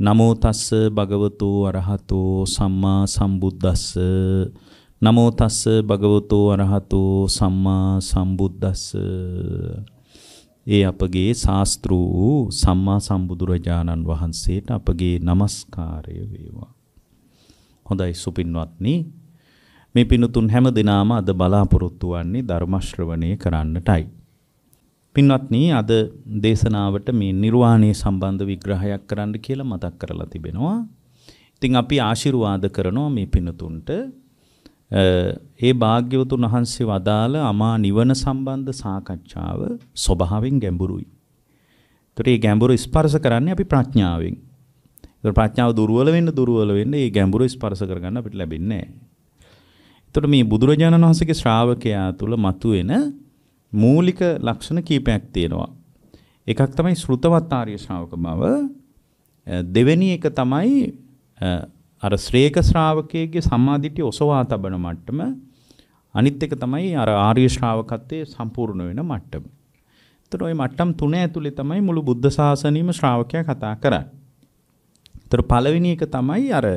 නමෝ තස්ස භගවතු අරහතෝ සම්මා සම්බුද්දස්ස නමෝ තස්ස භගවතු අරහතෝ සම්මා සම්බුද්දස්ස ඒ අපගේ ශාස්ත්‍ර වූ සම්මා සම්බුදුරජාණන් වහන්සේට අපගේ নমස්කාරය වේවා හොඳයි සුපින්වත්නි මේ පිනුතුන් හැම දිනාම අද බලාපොරොත්තු වන්නේ ධර්ම ශ්‍රවණය කරන්නටයි පින්වත්නි අද දේශනාවට මේ නිර්වාණය සම්බන්ධ විග්‍රහයක් කරන්න කියලා මතක් කරලා තිබෙනවා. ඉතින් අපි ආශිර්වාද කරනවා මේ පිනතුන්ට ඒ භාග්‍යවතුන් වහන්සේ වදාළ අමා නිවන සම්බන්ධ සාකච්ඡාව ස්වභාවයෙන් ගැඹුරුයි. ඒතර මේ ගැඹුරු ස්පර්ශ කරන්නේ අපි ප්‍රඥාවෙන්. ඒතර ප්‍රඥාව දුර්වල වෙන්න දුර්වල වෙන්න මේ ගැඹුරු ස්පර්ශ කරගන්න අපිට ලැබෙන්නේ නැහැ. ඒතර මේ බුදුරජාණන් වහන්සේගේ ශ්‍රාවකයා තුල මතුවෙන මූලික ලක්ෂණ කීපයක් තියෙනවා. එකක් තමයි ශ්‍රුතවත් ආර්ය ශ්‍රාවක බව. දෙවෙනි එක තමයි අර ශ්‍රේක ශ්‍රාවකයේ සම්මාදිටිය ඔසවා තබන මට්ටම. අනිත් එක තමයි අර ආර්ය ශ්‍රාවකත්වයේ සම්පූර්ණ වෙන මට්ටම. එතකොට ওই මට්ටම් තුන ඇතුලේ තමයි මුළු බුද්ධ ශාසනයම ශ්‍රාවකයා කතා කරන්නේ. එතකොට පළවෙනි එක තමයි අර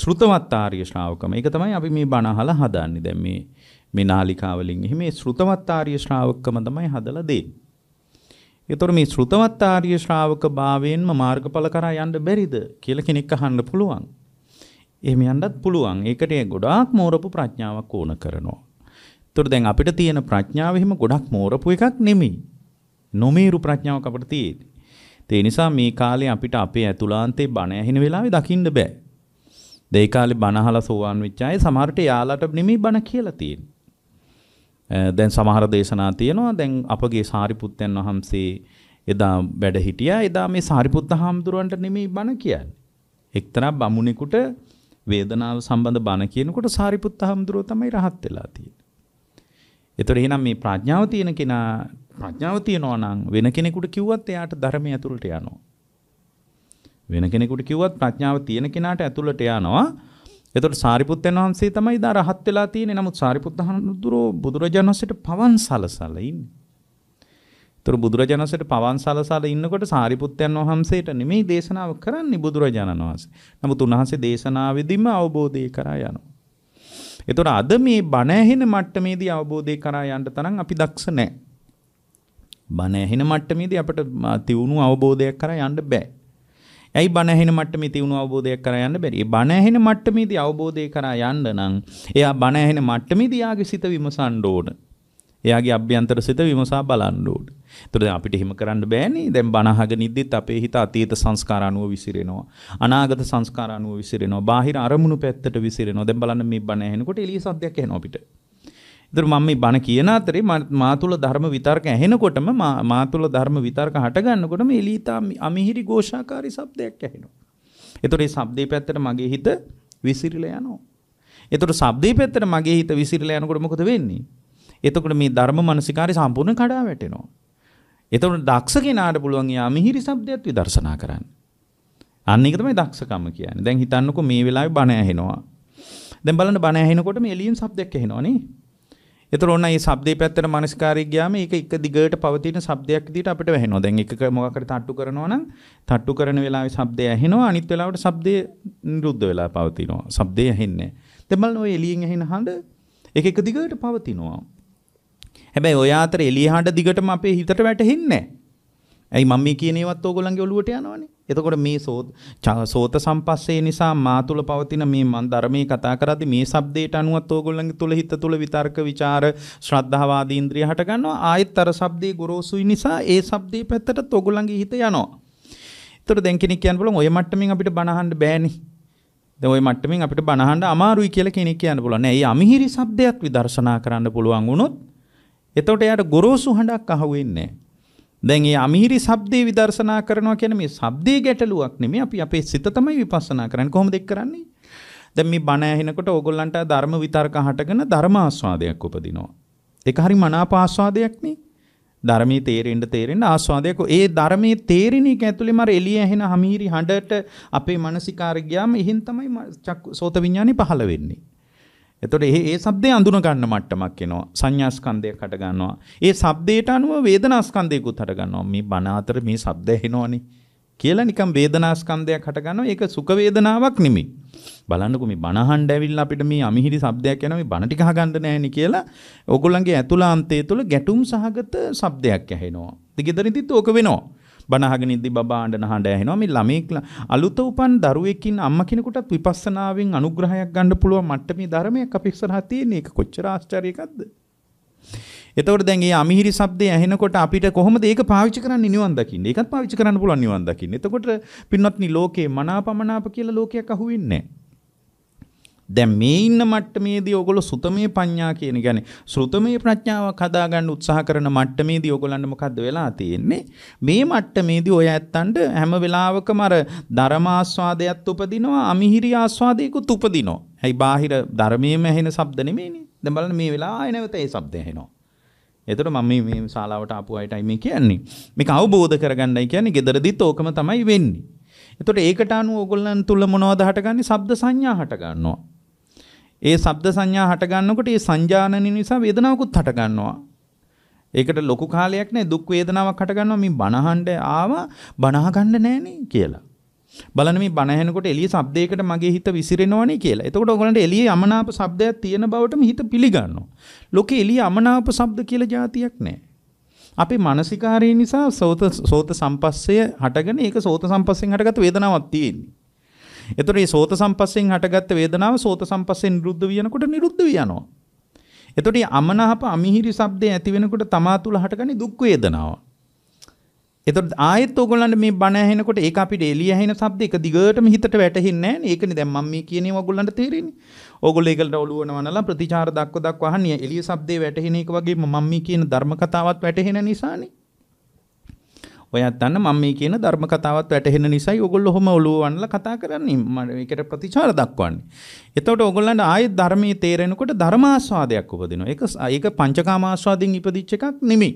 ශ්‍රුතවත් ආර්ය ශ්‍රාවකම. ඒක තමයි අපි මේ බණ අහලා හදාන්නේ. දැන් මේ මේ නාලිකාවලින්. එහි මේ ශ්‍රුතවත් ආර්ය ශ්‍රාවකකම තමයි හදලා දෙන්නේ. ඒතොර මේ ශ්‍රුතවත් ආර්ය ශ්‍රාවක භාවයෙන්ම මාර්ගඵල කරා යන්න බැරිද කියලා කෙනෙක් අහන්න පුළුවන්. එහෙම යන්නත් පුළුවන්. ඒකට ගොඩාක් මෝරපු ප්‍රඥාවක් ඕන කරනවා. ඒතොර දැන් අපිට තියෙන ප්‍රඥාව එහෙම ගොඩක් මෝරපු එකක් නෙමෙයි. නොමේරු ප්‍රඥාවක් අපිට තියෙන්නේ. ඒ නිසා මේ කාලේ අපිට අපේ ඇතුළාන්තේ බණ ඇහෙන වෙලාවේ දකින්න බෑ. දෙයි කාලේ බණ අහලා සෝවාන් වෙච්ච අය සමහරට යාළාට නෙමෙයි බණ කියලා තියෙන්නේ. දැන් සමහර දේශනා තියෙනවා දැන් අපගේ සාරිපුත්තයන් වහන්සේ එදා වැඩ හිටියා එදා මේ සාරිපුත්ත හාමුදුරුවන්ට නෙමෙයි බණ කියන්නේ. එක්තරා බමුණෙකුට වේදනාව සම්බන්ධ බණ කියනකොට සාරිපුත්ත හාමුදුරුව තමයි රහත් වෙලා තියෙන්නේ. ඒතර එහෙනම් මේ ප්‍රඥාව තියෙන කෙනා ප්‍රඥාව තියනවා නම් වෙන කෙනෙකුට කිව්වත් එයාට ධර්මයේ ඇතුළට යනවා. වෙන කෙනෙකුට කිව්වත් ප්‍රඥාව තියෙන කෙනාට ඇතුළට යනවා. එතකොට සාරිපුත්තයන් වහන්සේ තමයි දා රහත් වෙලා තියෙන්නේ. නමුත් සාරිපුත්ත හඳුරෝ බුදුරජාණන් වහන්සේට පවන් සලසලා ඉන්නේ. ඒතර බුදුරජාණන් වහන්සේට පවන් සලසලා ඉන්නකොට සාරිපුත්තයන් වහන්සේට නෙමෙයි දේශනාව කරන්නේ බුදුරජාණන් වහන්සේ. නමුත් උන්වහන්සේ දේශනාවෙදිම අවබෝධය කරා යනවා. එතකොට අද මේ බණ ඇහෙන මට්ටමේදී අවබෝධය කරා යන්න තරම් අපි දක්ෂ නැහැ. බණ ඇහෙන මට්ටමේදී අපිට තියුණු අවබෝධයක් කරා යන්න බෑ. ඇයි බණ ඇහෙන මට්ටමේ තියුණු අවබෝධයක් කරා යන්න බැරි. ඒ බණ ඇහෙන මට්ටමේදී අවබෝධය කරා යන්න නම් එයා බණ ඇහෙන මට්ටමේදී යාගේ සිත විමසන්න ඕන. එයාගේ අභ්‍යන්තර සිත විමසා බලන්න ඕන. එතකොට දැන් අපිට හිම කරන්න බෑනේ. දැන් බණහග නිද්දිත් අපේ හිත අතීත සංස්කාර අනුව විසිරෙනවා. අනාගත සංස්කාර අනුව විසිරෙනවා. බාහිර අරමුණු පැත්තට විසිරෙනවා. දැන් බලන්න මේ බණ ඇහෙනකොට එළිය සද්දයක් ඇහෙනවා අපිට. ඉතින් මම මේ බණ කියන අතරේ මා තුල ධර්ම විතර්ක ඇහෙනකොටම මා තුල ධර්ම විතර්ක හට ගන්නකොටම එලීතා අමිහිරි ഘോഷාකාරී શબ્දයක් ඇහෙනවා. එතකොට මේ શબ્දේ පැත්තට මගේ හිත විසිරිලා යනවා. එතකොට શબ્දේ පැත්තට මගේ හිත විසිරිලා යනකොට මොකද වෙන්නේ? එතකොට මේ ධර්ම මනසිකාරය සම්පූර්ණ කඩා වැටෙනවා. එතකොට දක්ෂ කෙනාට පුළුවන් යා අමිහිරි શબ્දයක් විදර්ශනා කරන්න. අන්න ඒක තමයි දක්ෂකම කියන්නේ. දැන් හිතන්නකෝ මේ වෙලාවේ බණ ඇහෙනවා. දැන් බලන්න බණ ඇහෙනකොට මේ එළියෙන් શબ્දයක් ඇහෙනවා නේ. එතකොට ඕන මේ ශබ්දේ පැත්තට මනස්කාරය ගියාම ඒක එක දිගට පවතින ශබ්දයක් විදිහට අපිට වැහෙනවා. දැන් එකක මොකක් හරි තට්ටු කරනවා නම් තට්ටු කරන වෙලාවේ ශබ්දය ඇහෙනවා. අනිත් වෙලාවට ශබ්දේ නිරුද්ධ වෙලා පවතිනවා. ශබ්දේ ඇහෙන්නේ නැහැ. දැන් බලන්න ඔය එළියෙන් ඇහෙන හඬ ඒක එක දිගට පවතිනවා. හැබැයි ඔය අතර එළිය හඬ දිගටම අපේ හිතට වැටෙන්නේ නැහැ. ඇයි මම මේ කියන ඒවත් ඕගොල්ලන්ගේ ඔළුවට යනවනේ. එතකොට මේ සෝත සම්පස්සේ නිසා මා තුල පවතින මේ මන් ධර්මයේ කතා කරද්දී මේ shabdයට අනුවත් ඕගොල්ලන්ගේ තුල හිත තුල විතර්ක ਵਿਚාර ශ්‍රද්ධාව ආදී ඉන්ද්‍රිය හට ගන්නවා. ආයෙත් අර shabdේ ගොරෝසුයි නිසා ඒ shabdේ පැත්තට ඕගොල්ලන්ගේ හිත යනවා. එතකොට දැන් කෙනෙක් කියන්න බලමු ඔය මට්ටමින් අපිට බනහන්න බෑනේ. දැන් ওই මට්ටමින් අපිට බනහන්න අමාරුයි කියලා කෙනෙක් කියන්න පුළුවන්. නෑ, මේ අමිහිරි શબ્දයක් විදර්ශනා කරන්න පුළුවන් වුණොත් එතකොට එයාට ගොරෝසු හඬක් අහුවෙන්නේ නෑ. දැන් මේ අමීරි shabdේ විදර්ශනා කරනවා කියන්නේ මේ shabdේ ගැටලුවක් නෙමෙයි අපි අපේ සිත තමයි විපස්සනා කරන්නේ කොහොමද ඒක කරන්නේ දැන් මේ බණ ඇහෙනකොට ඕගොල්ලන්ට ධර්ම විතර්ක හටගෙන ධර්ම ආස්වාදයක් උපදිනවා. ඒක හරි මනාප ආස්වාදයක් නේ. ධර්මයේ තේරෙන්න තේරෙන්න ආස්වාදයක්. ඒ ධර්මයේ තේරෙන එක ඇතුලේම අර එළිය ඇහෙන හමීරි හඬට අපේ මානසිකාර ගියාම එහෙන් තමයි චක්ක සෝත විඥානේ පහළ වෙන්නේ. එතකොට ඒ ඒ શબ્දේ අඳුන ගන්න මට්ටමක් එනවා. සංඥාස්කන්ධයක් හට ගන්නවා. ඒ શબ્දයට අනුව වේදනාස්කන්ධයකුත් හට ගන්නවා. මේ බණ අතර මේ શબ્ද එනවනේ. කියලා නිකන් වේදනාස්කන්ධයක් හට ගන්නවා. ඒක සුඛ වේදනාවක් නෙමෙයි. බලන්නකෝ මේ බණ අහන්න ඇවිල්ලා අපිට මේ අමිහිරි શબ્දයක් එනවා. මේ බණ ටික අහගන්න නැහෙනි කියලා ඕගොල්ලන්ගේ ඇතුළාන්තය තුළ ගැටුම් සහගත શબ્දයක් ඇහෙනවා. දෙගෙදරින් තිත් ඕක වෙනවා. බනහගෙන ඉද්දි බබා අඬන හඬ ඇහෙනවා මේ ළමෙක් අලුත උපන් දරුවෙකින් අම්මා කෙනෙකුටත් විපස්සනාවෙන් අනුග්‍රහයක් ගන්න පුළුවන් මට්ටමේ ධර්මයක් අපි ඉස්සරහා තියෙන එක කොච්චර ආශ්චර්යයක්ද එතකොට දැන් මේ අමිහිරි શબ્දය ඇහෙනකොට අපිට කොහොමද ඒක පාවිච්චි කරන්නේ නිවන් දකින්න? ඒකත් පාවිච්චි කරන්න පුළුවන් නිවන් දකින්න. එතකොට පින්වත්නි ලෝකේ මනාපමනාප කියලා ලෝකයක් අහුවෙන්නේ නැහැ. දැන් මේ ඉන්න මට්ටමේදී ඔයගොල්ලෝ සුතමේ පඤ්ඤා කියන කියන්නේ සුතමේ ප්‍රඥාවක් හදාගන්න උත්සාහ කරන මට්ටමේදී ඔයගොල්ලන්ට මොකද්ද වෙලා තියෙන්නේ මේ මට්ටමේදී ඔය ඇත්තන්ට හැම වෙලාවකම අර ධර්මාස්වාදයක් උපදිනවා අමිහිරි ආස්වාදයකුත් උපදිනවා හැයි බාහිර ධර්මයේම ඇහෙන ශබ්ද නෙමෙයිනේ දැන් බලන්න මේ වෙලාව ආය නැවත ඒ ශබ්ද ඇහෙනවා එතකොට මම මේ මේ ශාලාවට ආපු අයටයි මේ කියන්නේ මේක අවබෝධ කරගන්නයි කියන්නේ gederadit ඕකම තමයි වෙන්නේ එතකොට ඒකට අනුව ඕගොල්ලන් තුල මොනවද හටගන්නේ? ශබ්ද සංඥා හටගන්නවා. ඒ ශබ්ද සංඥා හටගන්නකොට ඒ සංජානන නිසා වේදනාවකුත් හටගන්නවා. ඒකට ලොකු කාලයක් නෑ දුක් වේදනාවක් හටගන්නවා මේ බනහඬ ආවා බනහ ගන්න නෑනේ කියලා. බලන්න මේ බණ ඇහෙනකොට එළිය ශබ්දයකට මගේ හිත විසිරෙනවනේ කියලා. එතකොට ඔයගලන්ට එළිය යමනාප ශබ්දයක් තියෙන බවටම හිත පිළිගන්නවා. ලෝකේ එළිය යමනාප ශබ්ද කියලා જાතියක් නැහැ. අපේ මානසිකාරය නිසා සෝත සෝත සම්පස්සය හටගෙන ඒක සෝත සම්පස්සෙන් හටගත් වේදනාවක් තියෙන්නේ. එතකොට මේ සෝත සම්පස්යෙන් හටගත්ත වේදනාව සෝත සම්පස්යෙන් නිරුද්ධ වෙනකොට නිරුද්ධ වෙනවා. එතකොට මේ අමනහප අමිහිරි ශබ්දය ඇති වෙනකොට තමා තුල හටගන්නේ දුක් වේදනාව. එතකොට ආයෙත් ඕගොල්ලන්ට මේ බණ ඇහෙනකොට ඒක අපිට එළිය ඇහෙන ශබ්ද එක දිගටම හිතට වැටෙන්නේ නැහැ නේ. ඒකනේ දැන් මම මේ කියන්නේ ඕගොල්ලන්ට තේරෙන්නේ. ඕගොල්ලෝ ඒකට ඔළුව නවනලා ප්‍රතිචාර දක්ව දක්ව අහන්නේ එළිය ශබ්දේ වැටෙන එක වගේම මම මේ කියන ධර්ම කතාවත් වැටෙන නිසානේ. ඔයත් දන්න මම මේ කියන ධර්ම කතාවත් වැටහෙන නිසායි ඔයගොල්ලෝ ඔහොම ඔලුව වන්නලා කතා කරන්නේ. මම ඒකට ප්‍රතිචාර දක්වන්නේ. එතකොට ඔයගොල්ලන්ට ආයෙත් ධර්මයේ තේරෙනකොට ධර්මාස්වාදයක් උපදිනවා. ඒක ඒක පංචකාම ආස්වාදෙන් ඉපදිච්ච එකක් නෙමෙයි.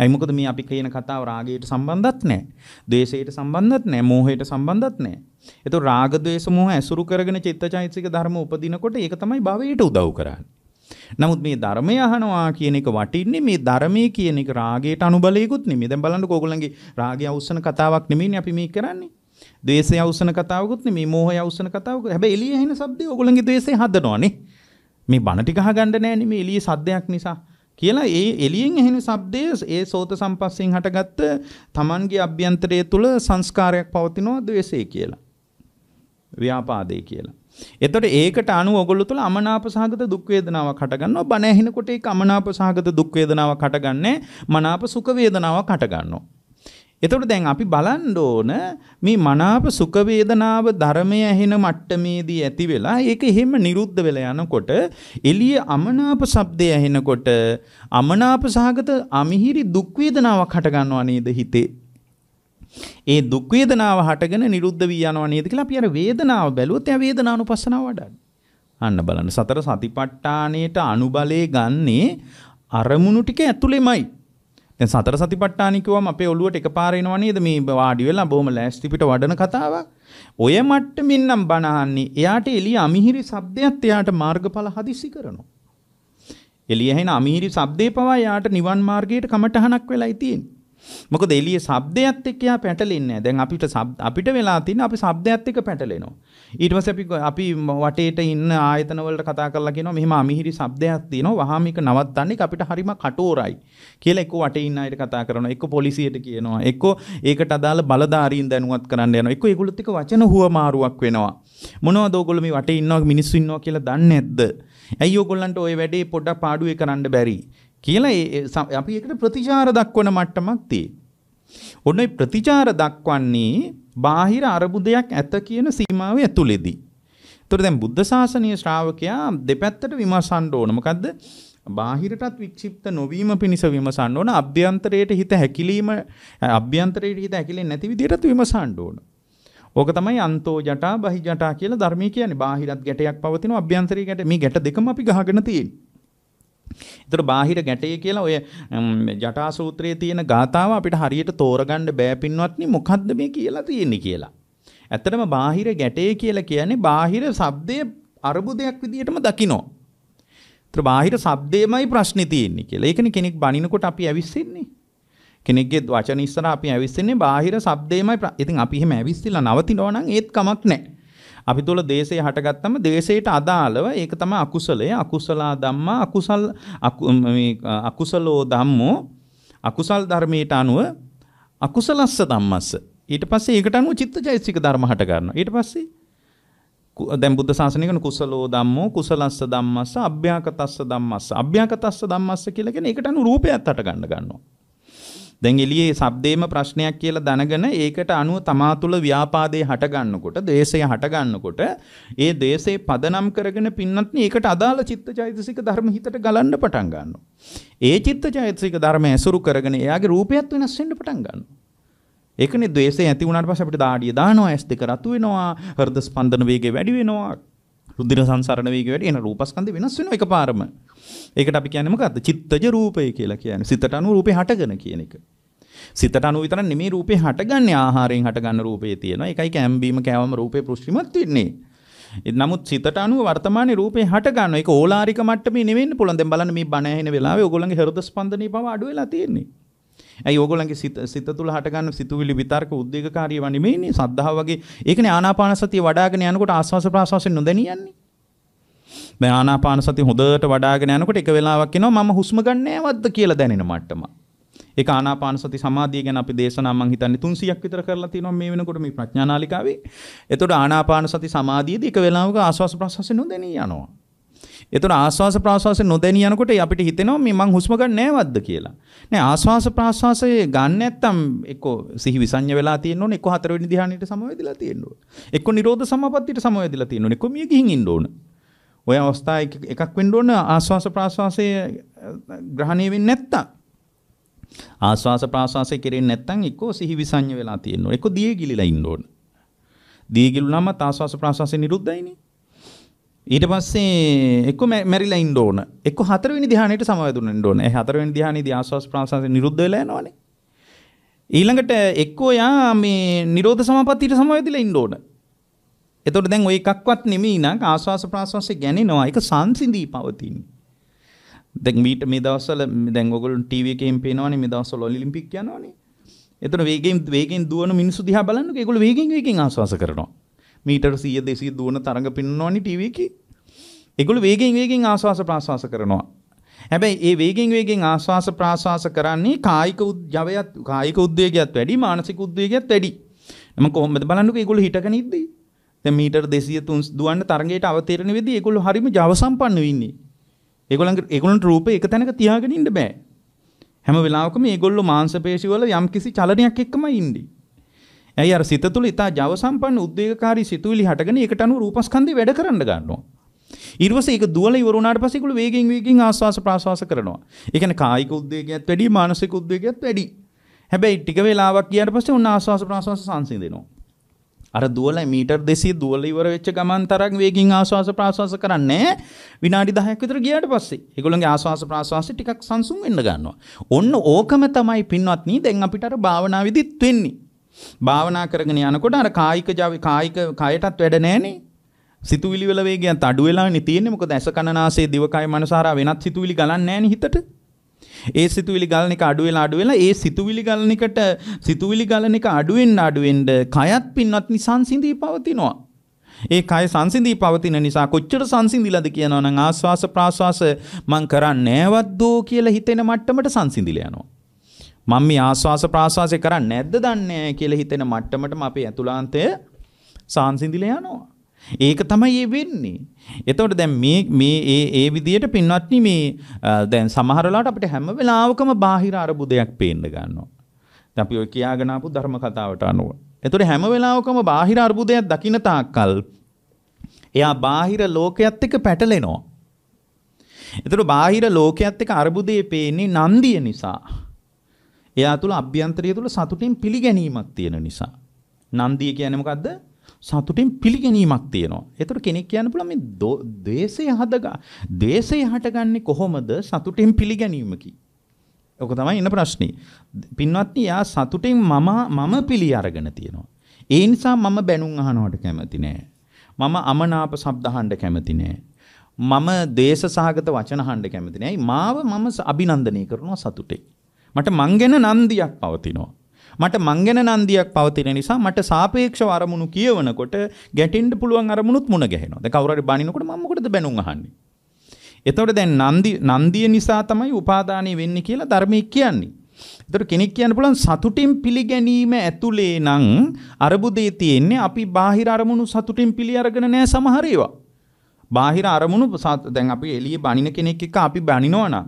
ඇයි මොකද මේ අපි කියන කතාව රාගයට සම්බන්ධත් නැහැ. ද්වේෂයට සම්බන්ධත් නැහැ. මෝහයට සම්බන්ධත් නැහැ. ඒතකොට රාග ද්වේෂ මෝහ ඇසුරු කරගෙන චිත්තචෛතසික ධර්ම උපදිනකොට ඒක තමයි භවයට උදව් කරන්නේ. නමුත් මේ ධර්මය අහනවා කියන එක වටින්නේ මේ ධර්මයේ කියන එක රාගයට අනුබලයකුත් නෙමෙයි. දැන් බලන්නකෝ ඕගොල්ලන්ගේ රාගය අවුස්සන කතාවක් නෙමෙයිනේ අපි මේ කරන්නේ. ද්වේෂය අවුස්සන කතාවකුත් නෙමෙයි, මෝහය අවුස්සන කතාවකුත්. හැබැයි එළියේ ඇහෙන શબ્දේ ඕගොල්ලන්ගේ ද්වේෂය හදනවානේ. මේ බණ ටික අහගන්න නෑනේ මේ එළියේ සද්දයක් නිසා. කියලා ඒ එළියෙන් ඇහෙන શબ્දයේ ඒ සෝත සම්පස්යෙන් හටගත්ත Tamanගේ අභ්‍යන්තරය තුල සංස්කාරයක් පවතිනවා ද්වේෂය කියලා. ව්‍යාපාදේ කියලා. එතකොට ඒකට අනුව ඔගොල්ලෝ තුල අමනාප සහගත දුක් වේදනාවක් හටගන්නවා. බණ ඇහෙනකොට ඒක අමනාප සහගත දුක් වේදනාවක් හටගන්නේ මනාප සුඛ වේදනාවක් හටගන්නවා. එතකොට දැන් අපි බලන්න ඕන මේ මනාප සුඛ වේදනාව ධර්මය ඇහෙන මට්ටමේදී ඇති වෙලා ඒක එහෙම නිරුද්ධ වෙලා යනකොට එළිය අමනාප ශබ්දය ඇහෙනකොට අමනාප සහගත අමිහිරි දුක් වේදනාවක් හට ගන්නව නේද හිතේ ඒ දුක් වේදනාව හටගෙන නිරුද්ධ වී යනවා නේද කියලා අපි අර වේදනාව බැලුවොත් එයා වේදනානුපස්සනාව වඩන්නේ. අන්න බලන්න සතර සතිපට්ඨානයට අනුබලයේ ගන්නේ අරමුණු ටික ඇතුළෙමයි. දැන් සතර සතිපට්ඨාන කිව්වම අපේ ඔළුවට එකපාර එනවා නේද මේ වාඩි වෙලා බොහොම ලෑස්ති පිට වඩන කතාවක්. ඔය මට්ටමින් නම් බණ අහන්නේ එයාට එළිය අමිහිරි શબ્දයක් එයාට මාර්ගඵල හදිසි කරනවා. එළිය ඇහෙන අමිහිරි શબ્දේ පවා එයාට නිවන් මාර්ගයට කමටහනක් වෙලායි තියෙන්නේ. මොකද එළියේ ශබ්දයත් එක්ක යා පැටලෙන්නේ නැහැ. දැන් අපිට අපිට වෙලා තියෙන අපි ශබ්දයත් එක්ක පැටලෙනවා. ඊට පස්සේ අපි අපි වටේට ඉන්න ආයතන වලට කතා කරලා කියනවා මෙහිම අමිහිරි ශබ්දයක් තියෙනවා. වහාම එක නවත්තන්නේ අපිට හරිම කටෝරයි කියලා එක්ක වටේ ඉන්න අයට කතා කරනවා. එක්ක පොලිසියට කියනවා. එක්ක ඒකට අදාළ බලධාරීන් දැනුවත් කරන්න යනවා. එක්ක ඒගොල්ලොත් එක්ක වචන හුවමාරුවක් වෙනවා. මොනවද ඕගොල්ලෝ මේ වටේ ඉන්නවා මිනිස්සු ඉන්නවා කියලා දන්නේ නැද්ද? ඇයි ඕගොල්ලන්ට ওই වැඩේ පොඩ්ඩක් පාඩුවේ කරන්න බැරි? කියලා අපි ඒකට ප්‍රතිචාර දක්වන මට්ටමක් තියෙනවා. ඔන්න ඒ ප්‍රතිචාර දක්වන්නේ බාහිර අරබුදයක් ඇත කියන සීමාව ඇතුළේදී. ඒතර දැන් බුද්ධ ශාසනීය ශ්‍රාවකයා දෙපැත්තට විමසන්න ඕන. මොකද්ද? බාහිරටත් වික්ෂිප්ත නොවීම පිණිස විමසන්න ඕන. අභ්‍යන්තරයට හිත හැකිලිම අභ්‍යන්තරයට හිත හැකිලෙන්නේ නැති විදිහටත් විමසන්න ඕන. ඕක තමයි අන්තෝ ජටා බහි ජටා කියලා ධර්මයේ කියන්නේ. බාහිරත් ගැටයක් පවතිනවා අභ්‍යන්තරයේ ගැට. මේ ගැට දෙකම අපි ගහගෙන තියෙන්නේ. ඒතර බාහිර ගැටේ කියලා ඔය ජටා සූත්‍රයේ තියෙන ගාතාව අපිට හරියට තෝරගන්න බෑ පින්වත්නි මොකද්ද මේ කියලා තියෙන්නේ කියලා. ඇත්තටම බාහිර ගැටේ කියලා කියන්නේ බාහිර ශබ්දයේ අරුබුදයක් විදිහටම දකිනවා. ඒතර බාහිර ශබ්දේමයි ප්‍රශ්නේ තියෙන්නේ කියලා. ඒකනේ කෙනෙක් බනිනකොට අපි ඇවිස්සෙන්නේ. කෙනෙක්ගේ වචන ඉස්සරහා අපි ඇවිස්සෙන්නේ බාහිර ශබ්දේමයි. ඉතින් අපි එහෙම ඇවිස්සලා නවතිනවා නම් ඒත් කමක් නැහැ. අපි තුල දේශය හටගත්තම දේශයට අදාළව ඒක තමයි අකුසලය. අකුසලා ධම්මා අකුසල් මේ අකුසලෝ ධම්මෝ අකුසල් ධර්මයට අනුව අකුසලස්ස ධම්මස්ස. ඊට පස්සේ ඒකට අනුව චිත්තචෛතසික ධර්ම හට ගන්නවා. ඊට පස්සේ දැන් බුද්ධ ශාසනය කියන කුසලෝ ධම්මෝ කුසලස්ස ධම්මස්ස අභ්‍යාකතස්ස ධම්මස්ස අභ්‍යාකතස්ස ධම්මස්ස කියලා කියන්නේ ඒකට අනුව රූපයත් හට ගන්න ගන්නවා. දැන් එළියේ shabdේම ප්‍රශ්නයක් කියලා දැනගෙන ඒකට අනුව තමා තුළ ව්‍යාපාදේ හට ගන්නකොට, දේශය හට ගන්නකොට, ඒ දේශේ පදනම් කරගෙන පින්නත් ඒකට අදාළ චිත්තචෛතසික ධර්ම හිතට ගලන්න පටන් ගන්නවා. ඒ චිත්තචෛතසික ධර්ම ඇසුරු කරගෙන එයාගේ රූපයත් වෙනස් වෙන්න පටන් ගන්නවා. ඒකනේ ද්වේෂය ඇති වුණාට පස්සේ අපිට දාඩිය දානවා, S2 රතු වෙනවා, හෘද ස්පන්දන වේගය වැඩි වෙනවා, රුධිර සංසරණ වේගයට එන රූපස්කන්ධ වෙනස් වෙනවා එකපාරම. ඒකට අපි කියන්නේ මොකද්ද? චිත්තජ රූපය කියලා කියන්නේ. සිතට අනුව රූපේ හටගෙන කියන එක. සිතට අනුව විතරක් නෙමෙයි රූපේ හටගන්නේ ආහාරයෙන් හටගන්න රූපේ තියෙනවා. ඒකයි කැම් බීම කෑවම රූපේ පුෂ්ටිමත් වෙන්නේ. නමුත් සිතට අනුව වර්තමානයේ රූපේ හට ගන්නවා. ඒක ඕලාරික මට්ටමේ නෙවෙන්න පුළුවන්. දැන් බලන්න මේ බණ ඇහෙන වෙලාවේ ඕගොල්ලන්ගේ හෘද ස්පන්දනය පව අඩු වෙලා තියෙන්නේ. ඇයි ඕගොල්ලන්ගේ සිත සිත තුළ හටගන්න සිතුවිලි විතර්ක උද්වේගකාරී වන්නේ මේනේ සද්ධාව වගේ. ඒකනේ ආනාපාන සතිය වඩ아가න යනකොට ආස්වාස ප්‍රාස්වාසෙ නොදැනී යන්නේ. දැන් ආනාපාන සතිය හොඳට වඩ아가න යනකොට එක වෙලාවක් එනවා මම හුස්ම ගන්නෑවද්ද කියලා දැනෙන මට්ටම. ඒක ආනාපාන සති සමාධිය ගැන අපි දේශනා මම හිතන්නේ 300ක් විතර කරලා තියෙනවා මේ වෙනකොට මේ ප්‍රඥානාලිකාවේ. එතකොට ආනාපාන සති සමාධියේදී එක වෙලාවක ආස්වාස ප්‍රාස්වාසෙ නොදැනී යනවා. එතකොට ආස්වාස ප්‍රාස්වාස නොදැනී යනකොට අපිට හිතෙනවා මේ මං හුස්ම ගන්න නෑවද්ද කියලා. නෑ ආස්වාස ප්‍රාස්වාසයේ ගන්න නැත්තම් එක්ක සිහි විසඤ්ඤ වෙලා තියෙන්න ඕනේ, එක්ක හතරවෙනි ධ්‍යානෙට සමවැදිලා තියෙන්න ඕනේ. එක්ක නිරෝධ සමාපත්තියට සමවැදිලා තියෙන්න ඕනේ. එක්ක මිය ගිහින් ඉන්න ඕන. ඔය අවස්ථා එකක් වෙන්න ඕන ආස්වාස ප්‍රාස්වාසයේ ග්‍රහණය වෙන්නේ නැත්තම්. ආස්වාස ප්‍රාස්වාසයේ කෙරෙන්නේ නැත්තම් එක්ක සිහි විසඤ්ඤ වෙලා තියෙන්න ඕනේ. එක්ක දිය ගිලිලා ඉන්න ඕනේ. දිය ගිලුනම ආස්වාස ප්‍රාස්වාසයේ නිරුද්ධයිනේ. ඊට පස්සේ එක්ක මැරිලා ඉන්න ඕන. එක්ක හතරවෙනි ධ්‍යානයට සමවැදුණෙන්න ඕන. ඒ හතරවෙනි ධ්‍යානයේදී ආස්වාස් ප්‍රාසංස නිරුද්ධ වෙලා යනවනේ. ඊළඟට එක්ක යා මේ නිරෝධ සමාපත්තියට සමවැදිලා ඉන්න ඕන. එතකොට දැන් ওই එකක්වත් නෙමෙයි නං ආස්වාස් ප්‍රාසංස ගැනෙනවා. ඒක සංසිඳී පවතින්නේ. දැන් මීට මේ දවස්වල දැන් ඔයගොල්ලෝ ටීවී එකෙන් පේනවනේ මේ දවස්වල ඔලිම්පික් යනවනේ. එතන වේගෙන් වේගෙන් දුවන මිනිස්සු දිහා බලන්නකෝ ඒගොල්ලෝ වේගෙන් වේගෙන් ආස්වාස කරනවා. මීටර් 100 200 දුවන තරඟ පෙන්වනවනේ ටීවී එකේ. ඒගොල්ලෝ වේගෙන් වේගෙන් ආස්වාස ප්‍රාස්වාස කරනවා. හැබැයි ඒ වේගෙන් වේගෙන් ආස්වාස ප්‍රාස්වාස කරන්නේ කායික උද්‍යවයත් කායික උද්වේගයත් වැඩි මානසික උද්වේගයත් වැඩි. නම් කොහොමද බලන්නකෝ ඒගොල්ලෝ හිටගෙන ඉද්දී. දැන් මීටර් 200 300 දුවන්න තරඟයට අවතීර්ණ වෙද්දී ඒගොල්ලෝ හරිම ජව සම්පන්නව ඉන්නේ. ඒගොල්ලන්ගේ ඒගොල්ලන්ට රූපේ එක තැනක තියාගෙන ඉන්න බෑ. හැම වෙලාවකම මේගොල්ලෝ මාංශපේශි වල යම්කිසි චලනයක් එක්කම ඉන්නේ. ඇයි අර සිත තුළ ඉතා ජව සම්පන්න උද්වේගකාරී සිතුවිලි හටගෙන ඒකට අනුව රූපස්කන්ධේ වැඩ කරන්න ගන්නවා. ඊර්වසේ ඒක දුවල ඉවර වුණාට පස්සේ ඒගොල්ලෝ වේගෙන් වේගෙන් ආස්වාස ප්‍රාස්වාස කරනවා. ඒ කියන්නේ කායික උද්වේගයත් වැඩි මානසික උද්වේගයත් වැඩි. හැබැයි ටික වෙලාවක් ගියාට පස්සේ උන්න ආස්වාස ප්‍රාස්වාස සංසිඳෙනවා. අර දුවල මීටර් 200 දුවල ඉවර වෙච්ච ගමන් තරම් වේගින් ආස්වාස ප්‍රාස්වාස කරන්නේ විනාඩි 10ක් විතර ගියාට පස්සේ ඒගොල්ලන්ගේ ආස්වාස ප්‍රාස්වාස ටිකක් සංසුන් වෙන්න ගන්නවා. ඔන්න ඕකම තමයි පින්වත්නි දැන් අපිට අර භාවනා විදිත් වෙන්නේ. භාවනා කරගෙන යනකොට අර කායික කායික කයටත් වැඩ නැහනේ. සිතුවිලි වල වේගයත් අඩු වෙලානේ තියෙන්නේ. මොකද ඇස කන නාසය දිව කය මනස හරහා වෙනත් සිතුවිලි ගලන්නේ නැහනේ හිතට. ඒ සිතුවිලි ගලන එක අඩු වෙලා අඩු වෙලා ඒ සිතුවිලි ගලන එකට සිතුවිලි ගලන එක අඩු වෙන්න අඩු වෙන්න කයත් පින්වත් නිසංසිඳී පවතිනවා. ඒ කය සංසිඳී පවතින නිසා කොච්චර සංසිඳිලාද කියනවනම් ආස්වාස ප්‍රාස්වාස මං කරන්නේ නැවද්දෝ කියලා හිතෙන මට්ටමට සංසිඳිලා යනවා. මම මේ ආස්වාස ප්‍රාස්වාසය කරන්නේ නැද්ද දන්නේ කියලා හිතෙන මට්ටමටම අපේ ඇතුළාන්තය සාන්සිඳිල යනවා. ඒක තමයි ඒ වෙන්නේ. එතකොට දැන් මේ මේ ඒ ඒ විදියට පින්වත්නි මේ දැන් සමහරලාට අපිට හැම වෙලාවකම බාහිර අරුබුදයක් පේන්න ගන්නවා. දැන් අපි ඔය කියාගෙන ආපු ධර්ම කතාවට අනුව. එතකොට හැම වෙලාවකම බාහිර අරුබුදයක් දකින්න තාක්කල් එයා බාහිර ලෝකයේත් එක්ක පැටලෙනවා. එතකොට බාහිර ලෝකයේත් එක්ක අරුබුදේ පේන්නේ නන්දිය නිසා. එයා තුල අභ්‍යන්තරය තුල සතුටින් පිළිගැනීමක් තියෙන නිසා. නන්දිය කියන්නේ මොකද්ද? සතුටින් පිළිගැනීමක් තියෙනවා. ඒතර කෙනෙක් කියන්න පුළුවන් මේ ද්වේෂය හදගා. ද්වේෂය හටගන්නේ කොහොමද? සතුටින් පිළිගැනීමකින්. ඔක තමයි එන ප්‍රශ්නේ. පින්වත්නි, යා සතුටින් මම මම පිළි අරගෙන තියෙනවා. ඒ නිසා මම බැනුම් අහනවට කැමති නෑ. මම අමනාප ශබ්ද අහන්න කැමති නෑ. මම දේශ සහගත වචන අහන්න කැමති නෑ. මාව මම අභිනන්දනය කරනවා සතුටේ. මට මං ගැන නන්දියක් පවතිනවා. මට මං ගැන නන්දියක් පවතින නිසා මට සාපේක්ෂව අරමුණු කියවනකොට ගැටෙන්න පුළුවන් අරමුණුත් මුණ ගැහෙනවා. දැන් කවුරු හරි බනිනකොට මම මොකටද බැනුම් අහන්නේ? එතකොට දැන් නන්දි නන්දිය නිසා තමයි උපාදානය වෙන්නේ කියලා ධර්මයේ කියන්නේ. එතකොට කෙනෙක් කියන්න පුළුවන් සතුටින් පිළිගැනීම ඇතුලේ නම් අරබුදේ තියෙන්නේ අපි බාහිර අරමුණු සතුටින් පිළි අරගෙන නැහැ සමහර ඒවා. බාහිර අරමුණු දැන් අපි එළියේ බණින කෙනෙක් එක්ක අපි බණිනවනම්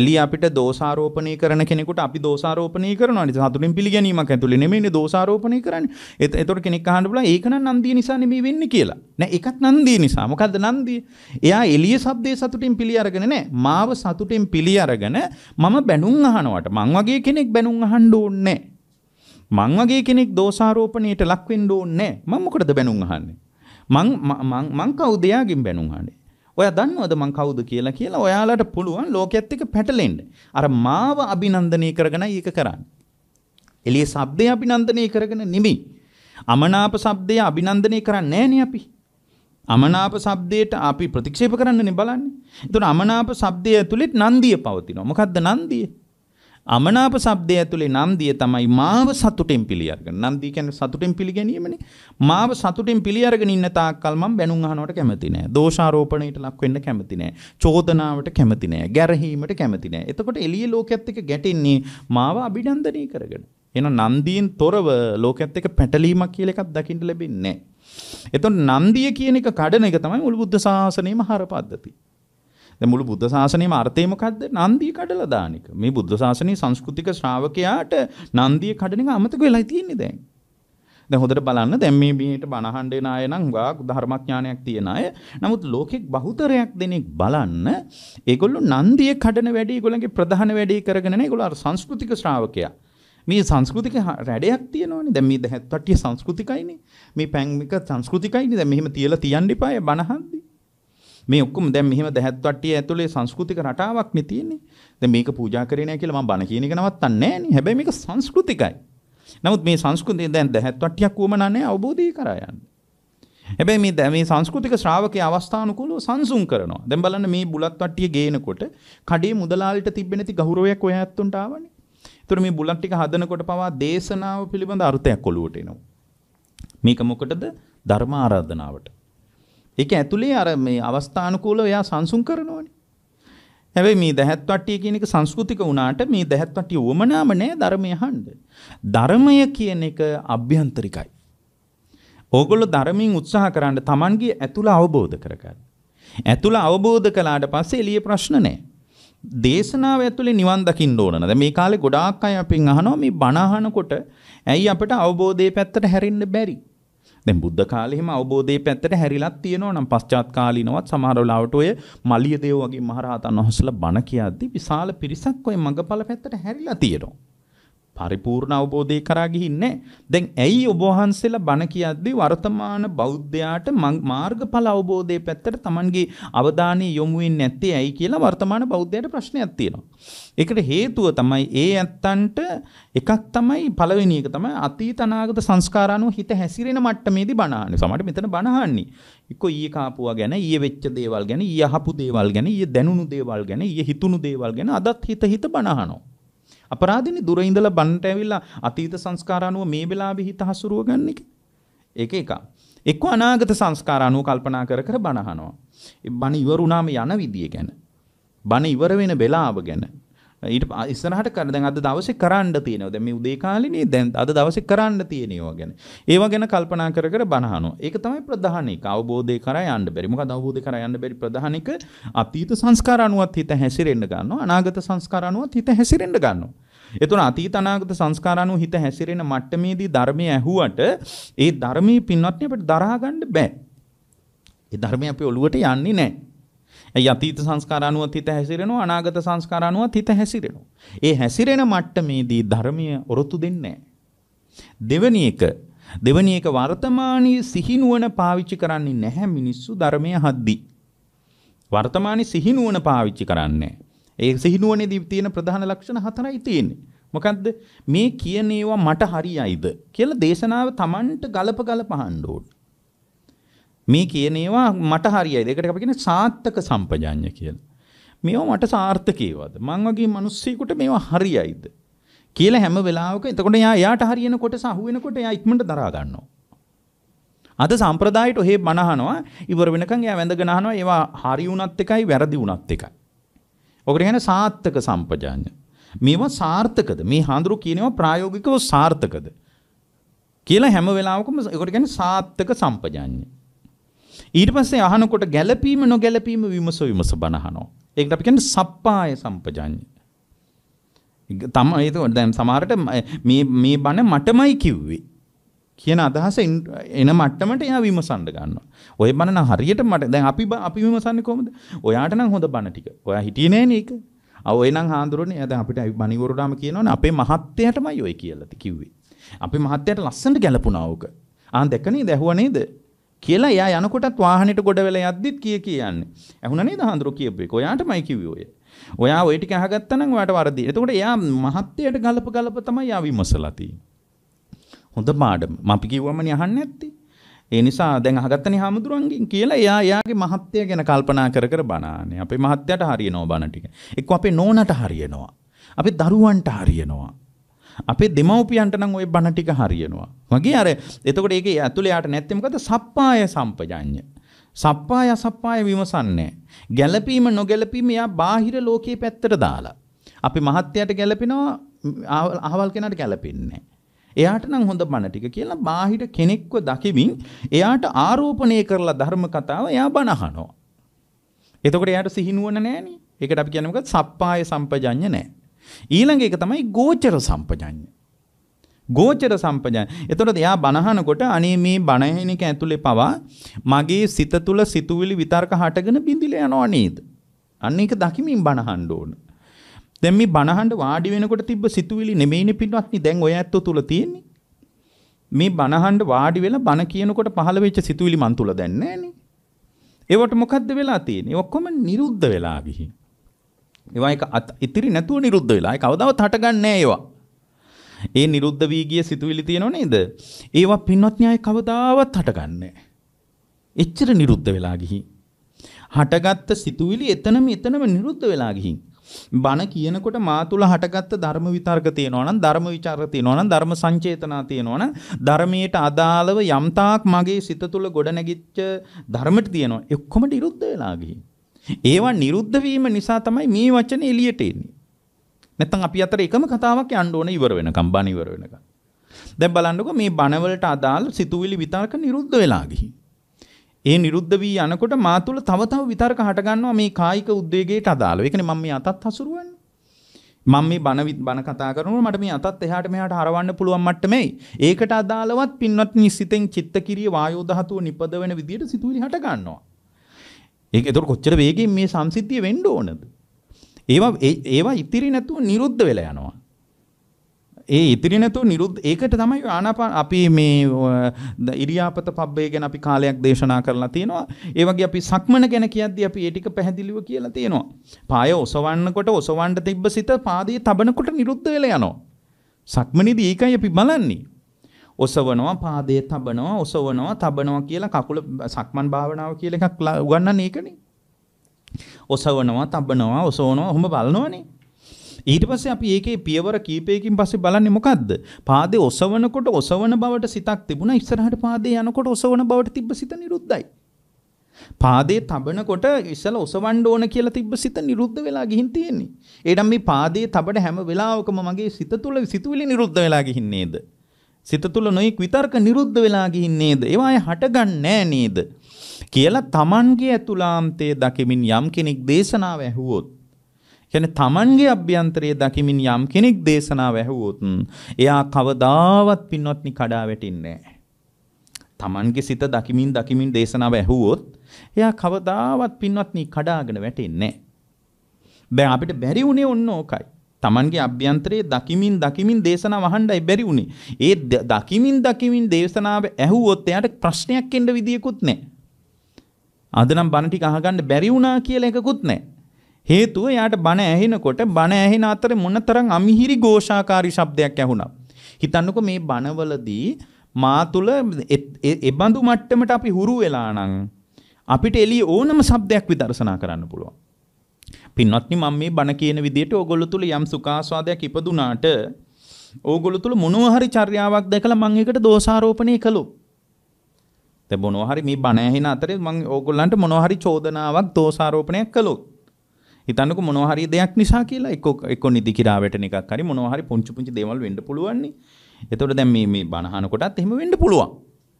එළිය අපිට දෝෂාරෝපණය කරන කෙනෙකුට අපි දෝෂාරෝපණය කරනවා නේද? සතුටින් පිළිගැනීමක් ඇතුලේ නෙමෙයිනේ දෝෂාරෝපණය කරන්නේ. ඒතකොට කෙනෙක් අහන්න බුණා ඒක නම් නන්දිය නිසා නෙමෙයි වෙන්නේ කියලා. නෑ ඒකත් නන්දිය නිසා. මොකද්ද නන්දිය? එයා එළිය શબ્දේ සතුටින් පිළි අරගෙන නෑ. මාව සතුටින් පිළි අරගෙන මම බැනුම් අහනවට මං වගේ කෙනෙක් බැනුම් අහන්න ඕනේ මං වගේ කෙනෙක් දෝෂාරෝපණයට ලක් වෙන්න ඕනේ නෑ. මම මොකටද බැනුම් අහන්නේ? මං මං මං කවුද එයාගෙන් බැනුම් අහන්නේ? ඔයා දන්නවද මං කවුද කියලා කියලා ඔයාලට පුළුවන් ලෝකයේත් එක්ක පැටලෙන්න. අර මාව අභිනන්දනය කරගෙනයි ඒක කරන්නේ. එළියේ ශබ්දය අභිනන්දනය කරගෙන නෙමෙයි. අමනාප ශබ්දය අභිනන්දනය කරන්නේ නැහැ අපි. අමනාප ශබ්දයට අපි ප්‍රතික්ෂේප කරන්නනේ බලන්නේ. ඒතකොට අමනාප ශබ්දය ඇතුළේ නන්දිය පවතිනවා. මොකද්ද නන්දිය? අමනාප શબ્දය ඇතුලේ නන්දිය තමයි මාව සතුටින් පිළිඅරගෙන. නන්දිය කියන්නේ සතුටින් පිළිගැනීමනේ. මාව සතුටින් පිළිඅරගෙන ඉන්න තාක්කල් මම බැනුම් අහනවට කැමති නෑ. දෝෂාරෝපණයට ලක් වෙන්න කැමති නෑ. චෝදනාවට කැමති නෑ. ගැරහීමට කැමති නෑ. එතකොට එළිය ලෝකයේත් එක්ක ගැටෙන්නේ මාව අභිනන්දනය කරගෙන. එහෙනම් නන්දියෙන් තොරව ලෝකයේත් එක්ක පැටලීමක් කියලා එකක් දකින්න ලැබෙන්නේ නෑ. එතකොට නන්දිය කියන එක කඩන එක තමයි මුළු බුද්ධ ශාසනයේම හර පද්ධතිය. මුළු බුද්ධ ශාසනයම අර්ථය මොකද්ද? නන්දිය කඩලා දාන එක. මේ බුද්ධ ශාසනයේ සංස්කෘතික ශ්‍රාවකයාට නන්දිය කඩන එක අමතක වෙලා තියෙන්නේ දැන්. දැන් හොඳට බලන්න දැන් මේ මීට බණහඬ එන අය නම් ගාක් ධර්මඥානයක් තියෙන අය. නමුත් ලෝකෙක් බහුතරයක් දෙනෙක් බලන්න ඒගොල්ලෝ නන්දිය කඩන වැඩේ ඒගොල්ලන්ගේ ප්‍රධාන වැඩේ කරගෙන නේ ඒගොල්ලෝ අර සංස්කෘතික ශ්‍රාවකයා. මේ සංස්කෘතික රැඩයක් තියෙනවනේ. දැන් මේ දැහැත් පට්ටිය සංස්කෘතිකයිනේ. මේ පැන් එක සංස්කෘතිකයිනේ. දැන් මෙහෙම තියලා තියන්න එපාය බණහන්දි. මේ ඔක්කොම දැන් මෙහෙම දැහැත් වට්ටිය ඇතුලේ සංස්කෘතික රටාවක් මේ තියෙන්නේ. දැන් මේක පූජා කරේ නැහැ කියලා මම බණ කියන එක නවත්තන්නේ නැහැ නේ. හැබැයි මේක සංස්කෘතිකයි. නමුත් මේ සංස්කෘතිය දැන් දැහැත් වට්ටියක් වුවමනා නැහැ අවබෝධය කරා යන්න. හැබැයි මේ මේ සංස්කෘතික ශ්‍රාවකයේ අවස්ථානුකූලව සංසුන් කරනවා. දැන් බලන්න මේ බුලත් වට්ටිය ගේනකොට කඩේ මුදලාලිට තිබෙන්නේ නැති ගෞරවයක් ඔය ඇත්තොන්ට ආවනේ. ඒතර මේ බුලත් ටික හදනකොට පවා දේශනාව පිළිබඳ අර්ථයක් ඔලුවට එනවා. මේක මොකටද? ධර්ම ආරාධනාවට. ඒක ඇතුලේ අර මේ අවස්ථානුකූලව එයා සංසුන් කරනවනේ. හැබැයි මේ දැහැත් වට්ටිය කියන එක සංස්කෘතික වුණාට මේ දැහැත් වට්ටිය වමනාම නෑ ධර්මය අහන්න. ධර්මය කියන එක අභ්‍යන්තරිකයි. ඕගොල්ලෝ ධර්මයෙන් උත්සාහ කරන්න Tamanගේ ඇතුළ අවබෝධ කරගන්න. ඇතුළ අවබෝධ කළාට පස්සේ එළිය ප්‍රශ්න නෑ. දේශනාව ඇතුලේ නිවන් දකින්න ඕන නේද? මේ කාලේ ගොඩාක් අය අපෙන් අහනවා මේ බණ අහනකොට ඇයි අපිට අවබෝධයේ පැත්තට හැරෙන්න බැරි? දැන් බුද්ධ කාලේ හිම අවබෝධයේ පැත්තට හැරිලක් තියෙනවා නම් පශ්චාත් කාලිනවත් සමහර වෙලාවට ඔය මලිය දේව වගේ මහරහතන් වහන්සේලා බණ කියද්දි විශාල පිරිසක් ඔය මඟපල පැත්තට හැරිලා තියෙනවා. පරිපූර්ණ අවබෝධය කරා ගිහින්නේ දැන් ඇයි ඔබ වහන්සේලා බණ කියද්දී වර්තමාන බෞද්ධයාට මාර්ගඵල අවබෝධයේ පැත්තට Tamanගේ අවධානය යොමු වෙන්නේ නැත්තේ ඇයි කියලා වර්තමාන බෞද්ධයාට ප්‍රශ්නයක් තියෙනවා. ඒකට හේතුව තමයි ඒ ඇත්තන්ට එකක් තමයි පළවෙනි එක තමයි අතීත අනාගත සංස්කාර අනුව හිත හැසිරෙන මට්ටමේදී බණ අහන්නේ. සමහරට මෙතන බණ අහන්නේ. එක්ක ඊයේ කාපුවා ගැන, ඊයේ වෙච්ච දේවල් ගැන, ඊයේ අහපු දේවල් ගැන, ඊයේ දැනුණු දේවල් ගැන, ඊයේ හිතුණු දේවල් ගැන අදත් හිත හිත බණ අහනවා. අපරාධනේ දුර ඉඳලා බන්නට ඇවිල්ලා අතීත සංස්කාර අනුව මේ වෙලාවේ හිත හසුරුව ගන්න එක. ඒක එකක්. එක්ක අනාගත සංස්කාර අනුව කල්පනා කර කර බණ අහනවා. ඒ බණ ඉවරුනාම යන විදිය ගැන. බණ ඉවර වෙන වෙලාව ගැන ඊට ඉස්සරහට කර දැන් අද දවසේ කරන්න තියෙනවා. දැන් මේ උදේ කාලේනේ දැන් අද දවසේ කරන්න තියෙන ඒවා ගැන. ඒවා ගැන කල්පනා කර කර බනහනවා. ඒක තමයි ප්‍රධාන එක. අවබෝධය කරා යන්න බැරි. මොකද අවබෝධය කරා යන්න බැරි ප්‍රධාන එක අතීත සංස්කාර අනුවත් හිත හැසිරෙන්න ගන්නවා. අනාගත සංස්කාර අනුවත් හිත හැසිරෙන්න ගන්නවා. එතුන අතීත අනාගත සංස්කාර අනුව හිත හැසිරෙන මට්ටමේදී ධර්මය ඇහුවට ඒ ධර්මයේ පින්වත්නි අපිට දරා ගන්න බෑ. ඒ ධර්මය අපේ ඔළුවට යන්නේ නැහැ. ඇයි අතීත සංස්කාර අනුවත් හිත හැසිරෙනවා අනාගත සංස්කාර අනුවත් හිත හැසිරෙනවා. ඒ හැසිරෙන මට්ටමේදී ධර්මීය ඔරොත්තු දෙන්නේ දෙවැනි එක දෙවැනි එක වර්තමානීය සිහිනුවන පාවිච්චි කරන්නේ නැහැ මිනිස්සු ධර්මයේ හද්දි. වර්තමානයේ සිහිනුවන පාවිච්චි කරන්නේ. ඒ සිහිනුවනේදී තියෙන ප්‍රධාන ලක්ෂණ හතරයි තියෙන්නේ. මොකද්ද මේ කියන ඒවා මට හරියයිද කියලා දේශනාව Tamanට ගලප ගලප අහන්න ඕනේ. මේ කියන ඒවා මට හරියයි. ඒකට අපි කියන්නේ සාර්ථක සම්පජාඤ්ඤ කියලා. මේවා මට සාර්ථකේවද? මං වගේ මිනිස්සෙකුට මේවා හරියයිද? කියලා හැම වෙලාවක එතකොට යා යාට හරියන කොටස අහුවෙනකොට යා ඉක්මනට දරා ගන්නවා. අද සම්ප්‍රදායට ඔහේ බනහනවා ඉවර වෙනකන් යා වැඳගෙන අහනවා ඒවා හරි වුණත් එකයි වැරදි වුණත් එකයි. ඔකට කියන්නේ සාර්ථක සම්පජාඤ්ඤ. මේවා සාර්ථකද? මේ හඳුරු කියනවා ප්‍රායෝගිකව සාර්ථකද? කියලා හැම වෙලාවකම ඒකට කියන්නේ සාර්ථක සම්පජාඤ්ඤ. ඊට පස්සේ අහනකොට ගැළපීම නොගැළපීම විමස විමස බනහනවා. ඒකට අපි කියන්නේ සප්පාය සම්පජඤ්ඤය. තම ඒක දැන් සමහරට මේ මේ බණ මටමයි කිව්වේ කියන අදහස එන මට්ටමට එයා විමසන්න ගන්නවා. ඔය බණ නම් හරියට මට දැන් අපි අපි විමසන්නේ කොහොමද? ඔයාට නම් හොඳ බණ ටික. ඔයා හිටියේ නෑනේ ඒක. ආ ඔය නම් හාඳුරන්නේ දැන් අපිට බණ ඉවරුනාම කියනවනේ අපේ මහත්තයාටමයි ඔය කියලා කිව්වේ. අපේ මහත්තයාට ලස්සනට ගැලපුණා ඕක. ආන් දැක්ක නේද? ඇහුවා නේද? කියලා එයා යනකොටත් වාහනෙට ගොඩ වෙලා යද්දිත් කී කියන්නේ. ඇහුණා නේද හඳුරු කියපු එක. ඔයාටමයි කිව්වේ ඔය. ඔයා ওই ටික අහගත්තා නම් ඔයාට වරදී. එතකොට එයා මහත්යට ගලප ගලප තමයි යා විමසලා තියෙන්නේ. හොඳ පාඩම. මම අපි කිව්වමනේ අහන්නේ නැත්තේ. ඒ නිසා දැන් අහගත්තනේ හාමුදුරන්ගෙන් කියලා එයා එයාගේ මහත්ය ගැන කල්පනා කර කර බණානේ. අපේ මහත්යට හරියනවා බණ ටික. එක්ක අපේ නෝනට හරියනවා. අපේ දරුවන්ට හරියනවා. අපේ දෙමව්පියන්ට නම් ওই බණ ටික හරියනවා. වගේ අර එතකොට ඒකේ ඇතුලේ යාට නැත්තේ මොකද? සප්පාය සම්පජඤ්ඤය. සප්පාය අසප්පාය විමසන්නේ. ගැළපීම නොගැළපීම යා බාහිර ලෝකයේ පැත්තට දාලා. අපි මහත්යට ගැළපෙනවා අහවල් කෙනාට ගැළපෙන්නේ එයාට නම් හොඳ බණ ටික කියලා බාහිර කෙනෙක්ව දකිමින් එයාට ආරෝපණය කරලා ධර්ම කතාව එයා බනහනවා. එතකොට එයාට සිහිනුවන නැහනේ. ඒකට අපි කියන්නේ මොකක්ද? සප්පාය සම්පජඤ්ඤ නැහැ. ඊළඟ එක තමයි ගෝචර සම්පජඤ්ඤය. ගෝචර සම්පජඤ්ඤය. එතකොට එයා බනහනකොට අනේ මේ බනහෙන එක ඇතුලේ පවා මගේ සිත තුල සිතුවිලි විතර්ක හටගෙන බිඳිල යනවා නේද? අන්න ඒක දකිමින් බනහන්න ඕන. දැන් මේ බනහන්න වාඩි වෙනකොට තිබ්බ සිතුවිලි නෙමෙයිනේ පින්වත්නි දැන් ඔය ඇත්තෝ තුල තියෙන්නේ. මේ බනහන්න වාඩි වෙලා බන කියනකොට පහළ වෙච්ච සිතුවිලි මන් තුල දැන් නැහනේ. ඒවට මොකද්ද වෙලා තියෙන්නේ? ඔක්කොම නිරුද්ධ වෙලා ගිහින්. ඒවා එක ඉතිරි නැතුව නිරුද්ධ වෙලා. ඒ කවදාවත් හටගන්නේ ඒවා. ඒ නිරුද්ධ වී ගිය සිතුවිලි තියෙනව නේද? ඒවා පින්වත් න්‍යාය කවදාවත් හටගන්නේ එච්චර නිරුද්ධ වෙලා ගිහින්. හටගත්ත සිතුවිලි එතනම එතනම නිරුද්ධ වෙලා ගිහින්. බණ කියනකොට මා තුල හටගත්ත ධර්ම විතර්ක තියෙනවා නම් ධර්ම විචාර තියෙනවා නම් ධර්ම සංචේතනා තියෙනවා නම් ධර්මයට අදාළව යම්තාක් මගේ සිත තුල ගොඩ නැගිච්ච ධර්මට තියෙනවා. ඒ ඔක්කොම නිරුද්ධ වෙලා ගිහින්. ඒවා නිරුද්ධ වීම නිසා තමයි මේ වචනේ එළියට එන්නේ. නැත්තම් අපි අතර එකම කතාවක් යන්න ඕන ඉවර වෙනකම් බණ ඉවර වෙනකම්. දැන් බලන්නකෝ මේ බණ වලට අදාළ සිතුවිලි විතර්ක නිරුද්ධ වෙලා ගිහින්. ඒ නිරුද්ධ වී යනකොට මා තුළ තව තව විතර්ක හට ගන්නවා මේ කායික උද්වේගයට අදාළව. ඒ කියන්නේ මම මේ අතත් හසුරුවන්නේ. මම මේ බණ බණ කතා කරනකොට මට මේ අතත් එහාට මෙහාට හරවන්න පුළුවන් මට්ටමේ. ඒකට අදාළවත් පින්වත් නිසිතෙන් චිත්තකිරිය වායෝ ධාතුව නිපද වෙන විදියට සිතුවිලි හට ගන්නවා. ඒක එතකොට කොච්චර වේගෙන් මේ සංසිද්ධිය වෙන්න ඕනද? ඒවා ඒවා ඉතිරි නැතුව නිරුද්ධ වෙලා යනවා. ඒ ඉතිරි නැතුව නිරුද්ධ ඒකට තමයි ආනාපාන අපි මේ ඉරියාපත පබ්බේ ගැන අපි කාලයක් දේශනා කරලා තියෙනවා. ඒ වගේ අපි සක්මන ගැන කියද්දී අපි ඒ ටික පැහැදිලිව කියලා තියෙනවා. පාය ඔසවන්නකොට ඔසවන්න තිබ්බ සිත පාදයේ තබනකොට නිරුද්ධ වෙලා යනවා. සක්මනේදී ඒකයි අපි බලන්නේ. ඔසවනවා පාදයේ තබනවා ඔසවනවා තබනවා කියලා කකුල සක්මන් භාවනාව කියලා එකක් උගන්වන්නේ ඒකනේ. ඔසවනවා තබනවා ඔසවනවා ඔහොම බලනවනේ. ඊට පස්සේ අපි ඒකේ පියවර කීපයකින් පස්සේ බලන්නේ මොකද්ද? පාදේ ඔසවනකොට ඔසවන බවට සිතක් තිබුණා ඉස්සරහට පාදේ යනකොට ඔසවන බවට තිබ්බ සිත නිරුද්ධයි. පාදේ තබනකොට ඉස්සලා ඔසවන්න ඕන කියලා තිබ්බ සිත නිරුද්ධ වෙලා ගිහින් තියෙන්නේ. ඒ නම් මේ පාදේ තබන හැම වෙලාවකම මගේ සිත තුළ සිතුවිලි නිරුද්ධ වෙලා ගිහින් නේද? සිත තුල නොයෙක් විතර්ක නිරුද්ධ වෙලා ගිහින් නේද? ඒවායේ හටගන්නේ නේද? කියලා තමන්ගේ ඇතුළාන්තයේ දකිමින් යම් කෙනෙක් දේශනාව ඇහුවොත් කියන්නේ තමන්ගේ අභ්‍යන්තරයේ දකිමින් යම් කෙනෙක් දේශනාව ඇහුවොත් එයා කවදාවත් පින්වත්නි කඩා වැටෙන්නේ නැහැ. තමන්ගේ සිත දකිමින් දකිමින් දේශනාව ඇහුවොත් එයා කවදාවත් පින්වත්නි කඩාගෙන වැටෙන්නේ නැහැ. දැන් අපිට බැරි උනේ ඔන්න ඕකයි. Tamange අභ්‍යන්තරයේ දකිමින් දකිමින් දේශනාව අහන්නයි බැරි වුණේ. ඒ දකිමින් දකිමින් දේශනාව ඇහුවොත් එයාට ප්‍රශ්නයක් එන්න විදියකුත් නැහැ. අද නම් බණ ටික අහගන්න බැරි වුණා කියලා එකකුත් නැහැ. හේතුව එයාට බණ ඇහෙනකොට බණ ඇහෙන අතරේ මොනතරම් අමිහිරි ഘോഷාකාරී ශබ්දයක් ඇහුණා. හිතන්නකෝ මේ බණවලදී මා තුල එබඳු මට්ටමට අපි හුරු වෙලා නම් අපිට එළිය ඕනම ශබ්දයක් විදර්ශනා කරන්න පුළුවන්. පින්වත්නි මම මේ බණ කියන විදිහට ඕගොල්ලෝ තුල යම් සුඛාස්වාදයක් ඉපදුනාට ඕගොල්ලෝ තුල මොනවා හරි චර්යාවක් දැකලා මම ඒකට දෝෂාරෝපණය කළොත් දැන් මොනවා හරි මේ බණ ඇහෙන අතරේ මම ඕගොල්ලන්ට මොනවා හරි චෝදනාවක් දෝෂාරෝපණයක් කළොත් හිතන්නකෝ මොනවා හරි දෙයක් නිසා කියලා එක්ක එක්ක නිදි කිරා වැටෙන එකක් හරි මොනවා හරි පුංචි පුංචි දේවල් වෙන්න පුළුවන් නේ. එතකොට දැන් මේ මේ බණ අහන කොටත් එහෙම වෙන්න පුළුවන්.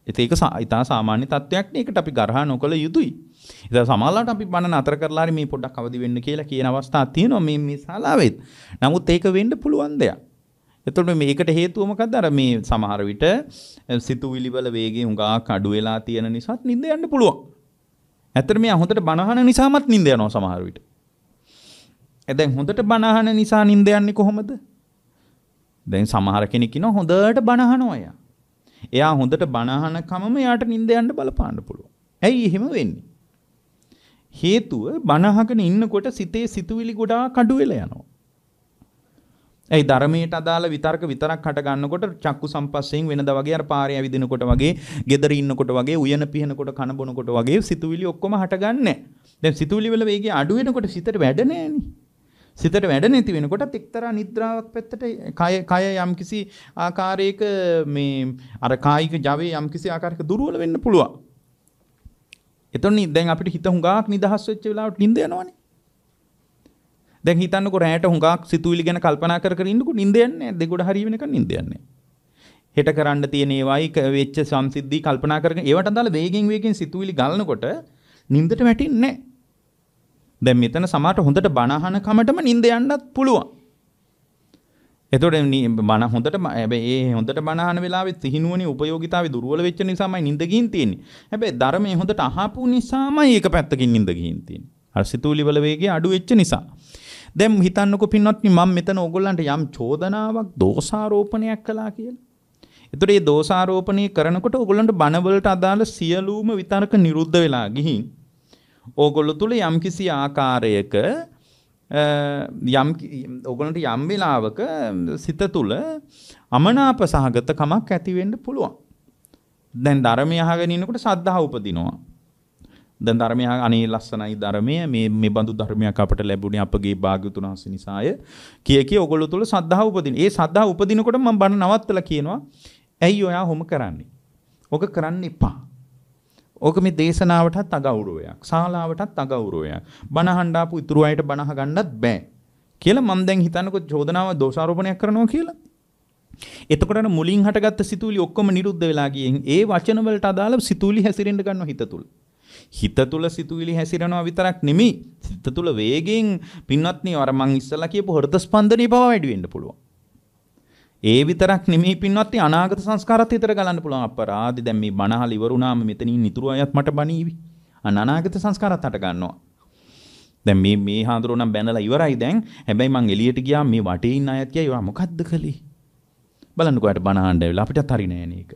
ඒක ඒක ඉතා සාමාන්‍ය තත්වයක් නේ. ඒකට අපි ගරහා නොකළ යුතුයි. ඉත සමහරවිට අපි බණන අතර කරලා හරි මේ පොඩ්ඩක් අවදි වෙන්න කියලා කියන අවස්ථා තියෙනවා මේ මේ ශාලාවෙත්. නමුත් ඒක වෙන්න පුළුවන් දෙයක්. එතකොට මේකට හේතුව මොකද්ද? අර මේ සමහර විට සිතුවිලි වල වේගය හුඟක් අඩු වෙලා තියෙන නිසාත් නිින්ද යන්න පුළුවන්. ඇත්තට මේ හොඳට බණහන නිසාමත් නිින්ද යනවා සමහර විට. දැන් හොඳට බණහන නිසා නිින්ද යන්නේ කොහොමද? දැන් සමහර කෙනෙක් ඉන්න හොඳට බණහනවා එයා. එයා හොඳට බණහනකමම එයාට නිින්ද යන්න බලපාන්න පුළුවන්. ඇයි එහෙම වෙන්නේ? හේතුව බනහගෙන ඉන්නකොට සිතේ සිතුවිලි ගොඩාක් අඩු වෙලා යනවා. ඇයි ධර්මයට අදාළ විතර්ක විතරක් හට ගන්නකොට චක්කු සම්පස්සයෙන් වෙනදා වගේ අර පාරේ ඇවිදිනකොට වගේ, gedara ඉන්නකොට වගේ, උයන පිහනකොට කන බොනකොට වගේ සිතුවිලි ඔක්කොම හටගන්නේ. දැන් සිතුවිලි වල වේගය අඩු වෙනකොට සිතට වැඩ නැහෙනේ. සිතට වැඩ නැති වෙනකොටත් එක්තරා නිද්‍රාවක් පැත්තට කය කය යම්කිසි ආකාරයක මේ අර කායික ජවයේ යම්කිසි ආකාරයක දුර්වල වෙන්න පුළුවන්. එතොනි දැන් අපිට හිත හුඟක් නිදහස් වෙච්ච වෙලාවට නිින්ද යනවනේ. දැන් හිතන්නකො රැයට හුඟක් සිතුවිලි ගැන කල්පනා කර කර ඉන්නකො නිින්ද යන්නේ නැහැ. දෙගොඩ හරිය වෙනකන් නිින්ද යන්නේ නැහැ. හෙට කරන්න තියෙන ඒවායි වෙච්ච සම්සිද්ධි කල්පනා කරගෙන ඒවට අදාළ වේගෙන් වේගෙන් සිතුවිලි ගලනකොට නිින්දට වැටෙන්නේ නැහැ. දැන් මෙතන සමහරට හොඳට බණහන කමටම නිින්ද යන්නත් පුළුවන්. එතකොට මන හොඳට හැබැයි ඒ හොඳට බනහන වෙලාවේ සිහිනුවනේ උපයෝගීතාවේ දුර්වල වෙච්ච නිසාමයි නිින්ද ගිහින් තියෙන්නේ. හැබැයි ධර්මයේ හොඳට අහපු නිසාමයි ඒක පැත්තකින් නිින්ද ගිහින් තියෙන්නේ. අර සිතුවිලි වල වේගය අඩු වෙච්ච නිසා. දැන් හිතන්නකෝ පින්වත්නි මම මෙතන ඕගොල්ලන්ට යම් චෝදනාවක් දෝෂාරෝපණයක් කළා කියලා. එතකොට මේ දෝෂාරෝපණය කරනකොට ඕගොල්ලන්ට බනවලට අදාළ සියලුම විතර්ක නිරුද්ධ වෙලා ගිහින් ඕගොල්ලෝ තුල යම්කිසි ආකාරයක යම් ඔගොලට යම් වෙලාවක සිත තුළ අමනාප සහගතකමක් ඇතිවෙන්න පුළුවන්. දැන් ධර්මය අහගෙන ඉන්නකොට සද්ධා උපදිනවා. දැන් ධර්මය අනේ ලස්සනයි ධර්මය මේ මේ බඳු ධර්මයක් අපට ලැබුණේ අපගේ භාග්‍යතුන් වහන්සේ නිසාය. කිය කිය ඔගොල්ලෝ තුල සද්ධා උපදින. ඒ සද්ධා උපදිනකොට මම බණ නවත්තලා කියනවා ඇයි ඔයා හොම කරන්නේ? ඔක කරන්න එපා. ඕක මේ දේශනාවටත් අගෞරවයක්. ශාලාවටත් අගෞරවයක්. බණ හඬාපු ඉතුරු අයට බණ අහගන්නත් බෑ. කියලා මම දැන් හිතන්නකො චෝදනාව දෝෂාරෝපණයක් කරනවා කියලා. එතකොට මුලින් හටගත්ත සිතුවිලි ඔක්කොම නිරුද්ධ වෙලා ගියෙන් ඒ වචන වලට අදාළ සිතුවිලි හැසිරෙන්න ගන්නවා හිත තුල. හිත තුල සිතුවිලි හැසිරෙනවා විතරක් නෙමෙයි හිත තුල වේගෙන් පින්වත්නි අර මං ඉස්සලා කියපු හෘද ස්පන්දනය පවා වැඩි වෙන්න පුළුවන්. ඒ විතරක් නෙමෙයි පින්වත්නි අනාගත සංස්කාරات හිතර ගලන්න පුළුවන් අපරාදි දැන් මේ බණහල ඉවරුණාම මෙතනින් නිතුරු අයත් මට බණීවි අන්න අනාගත සංස්කාරات හට ගන්නවා දැන් මේ මේ හාඳුරෝ නම් බැනලා ඉවරයි දැන් හැබැයි මං එළියට ගියා මේ වටේ ඉන්න අයත් කියයි ඔයා මොකද්ද කළේ බලන්නකෝ අයට බණ අහන්න ඇවිල්ලා අපිටත් හරි නෑනේ ඒක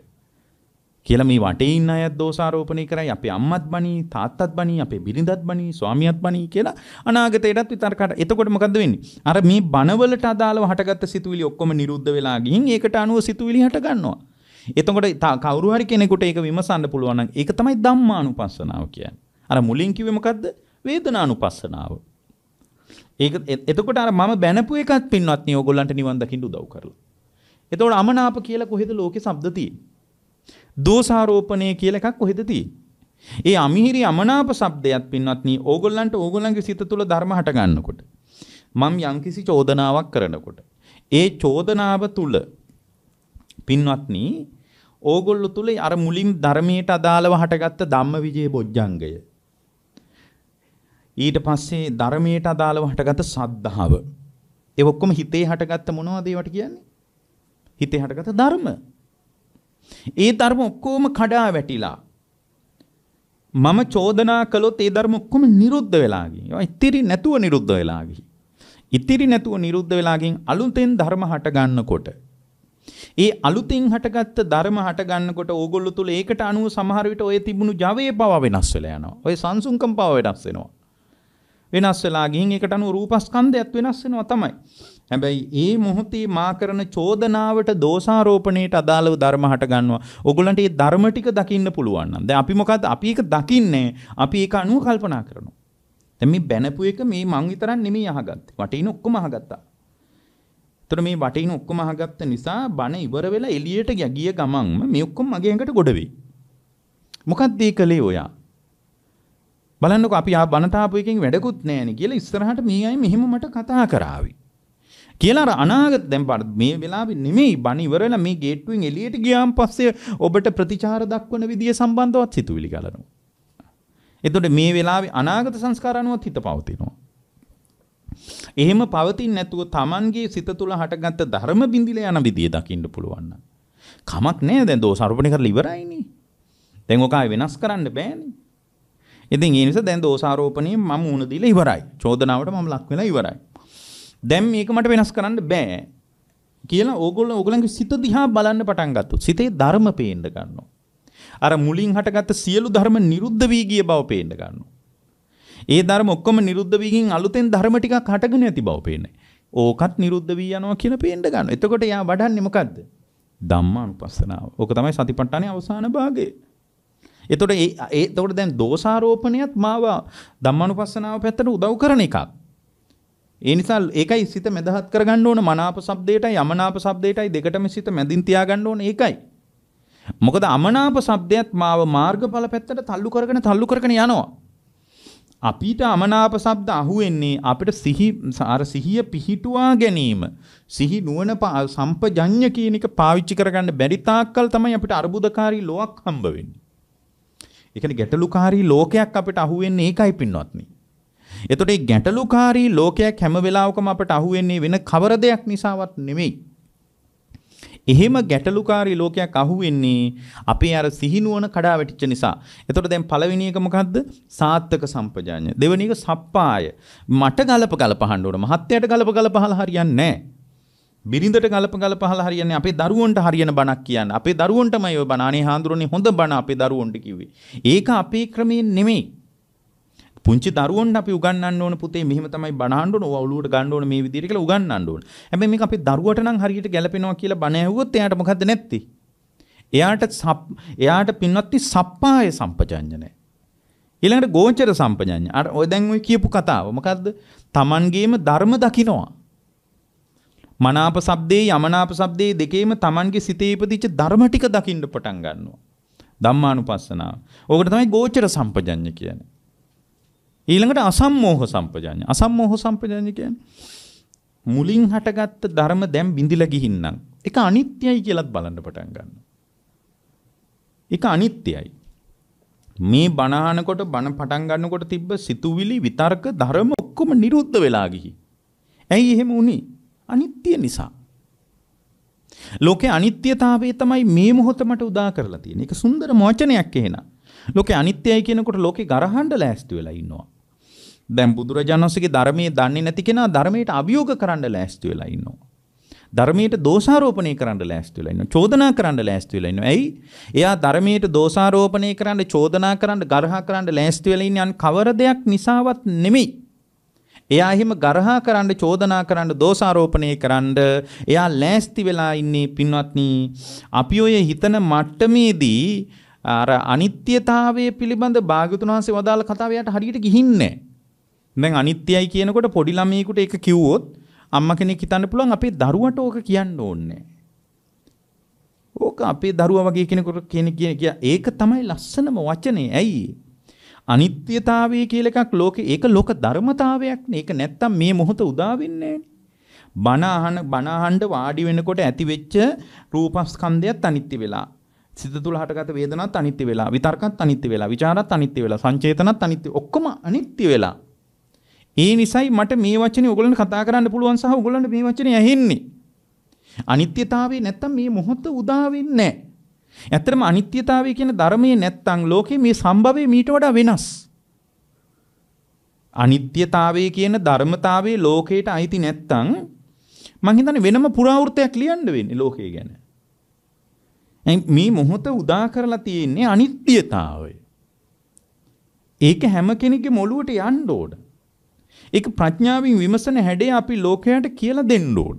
කියලා මේ වටේ ඉන්න අයත් දෝෂාරෝපණය කරයි අපේ අම්මත් බණී තාත්තත් බණී අපේ බිරිඳත් බණී ස්වාමියාත් බණී කියලා අනාගතයටත් විතරකට එතකොට මොකද වෙන්නේ අර මේ බණවලට අදාළව හටගත්ත සිතුවිලි ඔක්කොම නිරුද්ධ වෙලා ගිහින් ඒකට අනුව සිතුවිලි හට ගන්නවා එතකොට කවුරු හරි කෙනෙකුට ඒක විමසන්න පුළුවන් නම් ඒක තමයි ධම්මානුපස්සනාව කියන්නේ අර මුලින් කිව්වේ මොකද්ද වේදනානුපස්සනාව ඒක එතකොට අර මම බැනපු එකත් පින්වත්නි ඕගොල්ලන්ට නිවන් දකින්න උදව් කරලා එතකොට අමනාප කියලා කොහෙද ලෝකේ શબ્ද තියෙන්නේ දෝෂාරෝපණය කියලා එකක් කොහෙද තියෙන්නේ? ඒ අමිහිරි අමනාප શબ્දයක් පින්වත්නි ඕගොල්ලන්ට ඕගොල්ලන්ගේ සිත තුළ ධර්ම හට ගන්නකොට මම යම්කිසි චෝදනාවක් කරනකොට ඒ චෝදනාව තුළ පින්වත්නි ඕගොල්ලෝ තුල අර මුලින් ධර්මයට අදාළව හටගත්ත ධම්මවිජේ බොජ්ජංගය ඊට පස්සේ ධර්මයට අදාළව හටගත්ත සද්ධාව ඒ ඔක්කොම හිතේ හටගත්ත මොනවද ඒවට කියන්නේ හිතේ හටගත්ත ධර්ම ඒ ධර්ම ඔක්කොම කඩා වැටිලා. මම චෝදනා කළොත් ඒ ධර්ම ඔක්කොම නිරුද්ධ වෙලා ගිහින්. ඒවා ඉතිරි නැතුව නිරුද්ධ වෙලා ගිහින්. ඉතිරි නැතුව නිරුද්ධ වෙලා ගිහින් අලුතෙන් ධර්ම හට ගන්නකොට ඒ අලුතෙන් හටගත්ත ධර්ම හට ගන්නකොට ඕගොල්ලෝ තුල ඒකට අනුව සමහර විට ඔය තිබුණු ජවයේ පව වෙනස් වෙලා යනවා. ඔය සංසුන්කම් පව වෙනස් වෙනවා. වෙනස් වෙලා ගිහින් ඒකට අනුව රූපස්කන්ධයත් වෙනස් වෙනවා තමයි. හැබැයි ඒ මොහොතේ මා කරන චෝදනාවට දෝෂාරෝපණයට අදාළව ධර්ම හට ගන්නවා. ඔගොල්ලන්ට මේ ධර්ම ටික දකින්න පුළුවන් නම්. දැන් අපි මොකද්ද? අපි ඒක දකින්නේ. අපි ඒක අනුව කල්පනා කරනවා. දැන් මේ බැනපු එක මේ මං විතරක් නෙමෙයි අහගත්තේ. වටින ඔක්කොම අහගත්තා. ඒතර මේ වටින ඔක්කොම අහගත්ත නිසා බණ ඉවර වෙලා එළියට ගිය ගමන්ම මේ ඔක්කොම මගේ ඇඟට ගොඩ වෙයි. මොකක්ද ඒ කලේ ඔයා? බලන්නකෝ අපි ආ බණතාවු එකෙන් වැඩකුත් නැහැ නේ කියලා ඉස්සරහට මේ අය මෙහෙම මට කතා කරાવી. කියලා අර අනාගත දැන් මේ වෙලාවේ නෙමෙයි බණ ඉවර වෙලා මේ ගේට්ටුවෙන් එළියට ගියාන් පස්සේ ඔබට ප්‍රතිචාර දක්වන විදිය සම්බන්ධවත් සිතුවිලි ගලනවා. එතකොට මේ වෙලාවේ අනාගත සංස්කාර අනුවත් හිත පවතිනවා. එහෙම පවතින්නේ නැතුව Tamanගේ සිත තුළ හටගත්ත ධර්ම බිඳිල යන විදිය දකින්න පුළුවන් නම් කමක් නෑ දැන් දෝෂාරෝපණය කරලා ඉවරයිනේ. දැන් ඔකයි වෙනස් කරන්න බෑනේ. ඉතින් ඒ නිසා දැන් දෝෂාරෝපණය මම මුණ දීලා ඉවරයි. චෝදනාවට මම ලක් වෙලා ඉවරයි. දැන් මේක මට වෙනස් කරන්න බෑ කියලා ඕගොල්ලෝ ඕගොල්ලන්ගේ සිත දිහා බලන්න පටන් ගත්තොත් සිතේ ධර්ම පේන්න ගන්නවා. අර මුලින් හටගත්ත සියලු ධර්ම නිරුද්ධ වී ගිය බව පේන්න ගන්නවා. ඒ ධර්ම ඔක්කොම නිරුද්ධ වීගෙන් අලුතෙන් ධර්ම ටිකක් හටගෙන ඇති බව පේන්නේ. ඕකත් නිරුද්ධ වී යනවා කියලා පේන්න ගන්නවා. එතකොට යා වඩන්නේ මොකද්ද? ධම්මානුපස්සනාව. ඕක තමයි සතිපට්ඨානයේ අවසාන භාගය. එතකොට ඒ එතකොට දැන් දෝෂාරෝපණයත් මාව ධම්මානුපස්සනාව පැත්තට උදව් කරන එකක්. ඒ නිසා ඒකයි සිත මැදහත් කරගන්න ඕන මනාප shabdයටයි යමනාප shabdයටයි දෙකටම සිත මැදින් තියාගන්න ඕන ඒකයි. මොකද අමනාප shabdයත් මාව මාර්ගඵල පැත්තට තල්ලු කරගෙන තල්ලු කරගෙන යනවා. අපිට අමනාප ශබ්ද අහුවෙන්නේ අපිට සිහි අර සිහිය පිහිටුවා ගැනීම සිහි නුවණ සම්පජඤ්ඤ කියන එක පාවිච්චි කරගන්න බැරි තාක්කල් තමයි අපිට අර්බුදකාරී ලෝකක් හම්බ වෙන්නේ. ඒ කියන්නේ ගැටලුකාරී ලෝකයක් අපිට අහුවෙන්නේ ඒකයි පින්වත්නි. එතකොට මේ ගැටලුකාරී ලෝකයක් හැම වෙලාවකම අපට අහුවෙන්නේ වෙන කවර දෙයක් නිසාවත් නෙමෙයි. එහෙම ගැටලුකාරී ලෝකයක් අහුවෙන්නේ අපේ අර සිහිනුවන කඩා වැටිච්ච නිසා. එතකොට දැන් පළවෙනි එක මොකද්ද? සාත්තක සම්පජාඤ්ඤය. දෙවෙනි එක සප්පාය. මට ගලප ගලපහන්න ඕන. මහත්යට ගලප ගලපහලා හරියන්නේ නැහැ. බිරිඳට ගලප ගලපහලා හරියන්නේ අපේ දරුවන්ට හරියන බණක් කියන්නේ. අපේ දරුවන්ටමයි ওই බණ අනේ හාඳුරන්නේ හොඳ බණ අපේ දරුවන්ට කිව්වේ. ඒක අපේ ක්‍රමයෙන් නෙමෙයි. පුංචි දරුවන්ට අපි උගන්වන්න ඕන පුතේ මෙහෙම තමයි බණහන්න ඕන ඔවා ඔලුවට ගන්න ඕන මේ විදිහට කියලා උගන්වන්න ඕන. හැබැයි මේක අපේ දරුවට නම් හරියට ගැලපෙනවා කියලා බණ ඇහුවොත් එයාට මොකද්ද නැත්තේ? එයාට එයාට පින්වත්ටි සප්පාය සම්පජඤ්ඤ නැහැ. ඊළඟට ගෝචර සම්පජඤ්ඤ. අර ඔය දැන් ඔය කියපු කතාව මොකද්ද? Tamangeema ධර්ම දකිනවා. මනාප සබ්දේ යමනාප සබ්දේ දෙකේම Tamanගේ සිතේ ඉපදිච්ච ධර්ම ටික දකින්න පටන් ගන්නවා. ධම්මානුපස්සනාව. ඕකට තමයි ගෝචර සම්පජඤ්ඤ කියන්නේ. ඊළඟට අසම්මෝහ සම්පජාඤ්ඤ. අසම්මෝහ සම්පජාඤ්ඤ කියන්නේ මුලින් හටගත්ත ධර්ම දැන් බිඳිලා ගිහින්නම්. ඒක අනිත්‍යයි කියලාත් බලන්න පටන් ගන්නවා. ඒක අනිත්‍යයි. මේ බණහනකොට බණ පටන් ගන්නකොට තිබ්බ සිතුවිලි විතර්ක ධර්ම ඔක්කොම නිරුද්ධ වෙලා ගිහි. ඇයි එහෙම වුනේ? අනිත්‍ය නිසා. ලෝකේ අනිත්‍යතාවය තමයි මේ මොහොත මට උදා කරලා තියෙන්නේ. ඒක සුන්දර වචනයක් එහෙනම්. ලෝකේ අනිත්‍යයි කියනකොට ලෝකේ ගරහඬ ලෑස්ති වෙලා ඉන්නවා. දැන් බුදුරජාණන්සේගේ ධර්මයේ දන්නේ නැති කෙනා ධර්මයට අභියෝග කරන්න ලෑස්ති වෙලා ඉන්නවා. ධර්මයට දෝෂාරෝපණය කරන්න ලෑස්ති වෙලා ඉන්නවා. චෝදනා කරන්න ලෑස්ති වෙලා ඉන්නවා. ඇයි? එයා ධර්මයට දෝෂාරෝපණය කරන්න, චෝදනා කරන්න, ගරහා කරන්න ලෑස්ති වෙලා ඉන්නේ අන් කවර දෙයක් නිසාවත් නෙමෙයි. එයා එහෙම ගරහා කරන්න, චෝදනා කරන්න, දෝෂාරෝපණය කරන්න එයා ලෑස්ති වෙලා ඉන්නේ පින්වත්නි. අපි ඔය හිතන මට්ටමේදී අර අනිත්‍යතාවය පිළිබඳ භාග්‍යතුන් වහන්සේ වදාළ කතාව යට හරියට ගිහින්නේ නැහැ. දැන් අනිත්‍යයි කියනකොට පොඩි ළමයෙකුට ඒක කිව්වොත් අම්මා කෙනෙක් හිතන්න පුළුවන් අපේ දරුවට ඕක කියන්න ඕනේ. ඕක අපේ දරුවා වගේ කෙනෙකුට කියන කියන ඒක තමයි ලස්සනම වචනේ. ඇයි? අනිත්‍යතාවය කියලා එකක් ලෝකේ ඒක ලෝක ධර්මතාවයක් නේ. ඒක නැත්තම් මේ මොහොත උදා වෙන්නේ බණ අහන බණ අහන්න වාඩි වෙනකොට ඇති වෙච්ච රූපස්කන්ධයත් අනිත්‍ය වෙලා. සිත තුල හටගත වේදනාත් අනිත්‍ය වෙලා. විතර්කත් අනිත්‍ය වෙලා. ਵਿਚාරත් අනිත්‍ය වෙලා. සංචේතනත් අනිත්‍ය. ඔක්කොම අනිත්‍ය වෙලා. ඒ නිසයි මට මේ වචනේ ඔයගොල්ලන්ට කතා කරන්න පුළුවන් සහ ඔයගොල්ලන්ට මේ වචනේ ඇහෙන්නේ. අනිත්‍යතාවය නැත්තම් මේ මොහොත උදා වෙන්නේ නැහැ. ඇත්තටම අනිත්‍යතාවය කියන ධර්මයේ නැත්තම් ලෝකේ මේ සම්භවය මීට වඩා වෙනස්. අනිත්‍යතාවය කියන ධර්මතාවයේ ලෝකයට අයිති නැත්තම් මං හිතන්නේ වෙනම පුරාවෘත්තයක් ලියන්න වෙන්නේ ලෝකය ගැන. මේ මොහොත උදා කරලා තියෙන්නේ අනිත්‍යතාවය. ඒක හැම කෙනෙකුගේ මොළුවට යන්න ඕනේ. ඒක ප්‍රඥාවෙන් විමසන හැඩේ අපි ලෝකයට කියලා දෙන්න ඕන.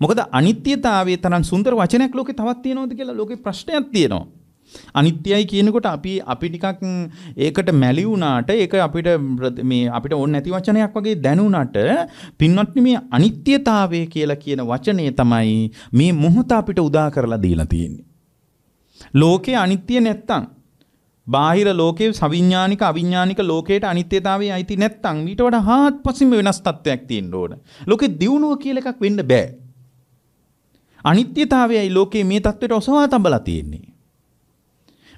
මොකද අනිත්‍යතාවයේ තරම් සුන්දර වචනයක් ලෝකේ තවත් තියෙනවද කියලා ලෝකේ ප්‍රශ්නයක් තියෙනවා. අනිත්‍යයි කියනකොට අපි අපි ටිකක් ඒකට මැලි වුණාට ඒක අපිට මේ අපිට ඕන නැති වචනයක් වගේ දැනුණාට පින්වත්නි මේ අනිත්‍යතාවය කියලා කියන වචනේ තමයි මේ මොහොත අපිට උදා කරලා දීලා තියෙන්නේ. ලෝකේ අනිත්‍ය නැත්තම් බාහිර ලෝකයේ සවිඥානික අවිඥානික ලෝකයට අනිත්‍යතාවයේ අයිති නැත්නම් ඊට වඩා හාත්පසින්ම වෙනස් තත්වයක් තියෙන්න ඕන. ලෝකේ දියුණුව කියලා එකක් වෙන්න බෑ. අනිත්‍යතාවයයි ලෝකේ මේ தത്വෙට ඔසවා තඹලා තියෙන්නේ.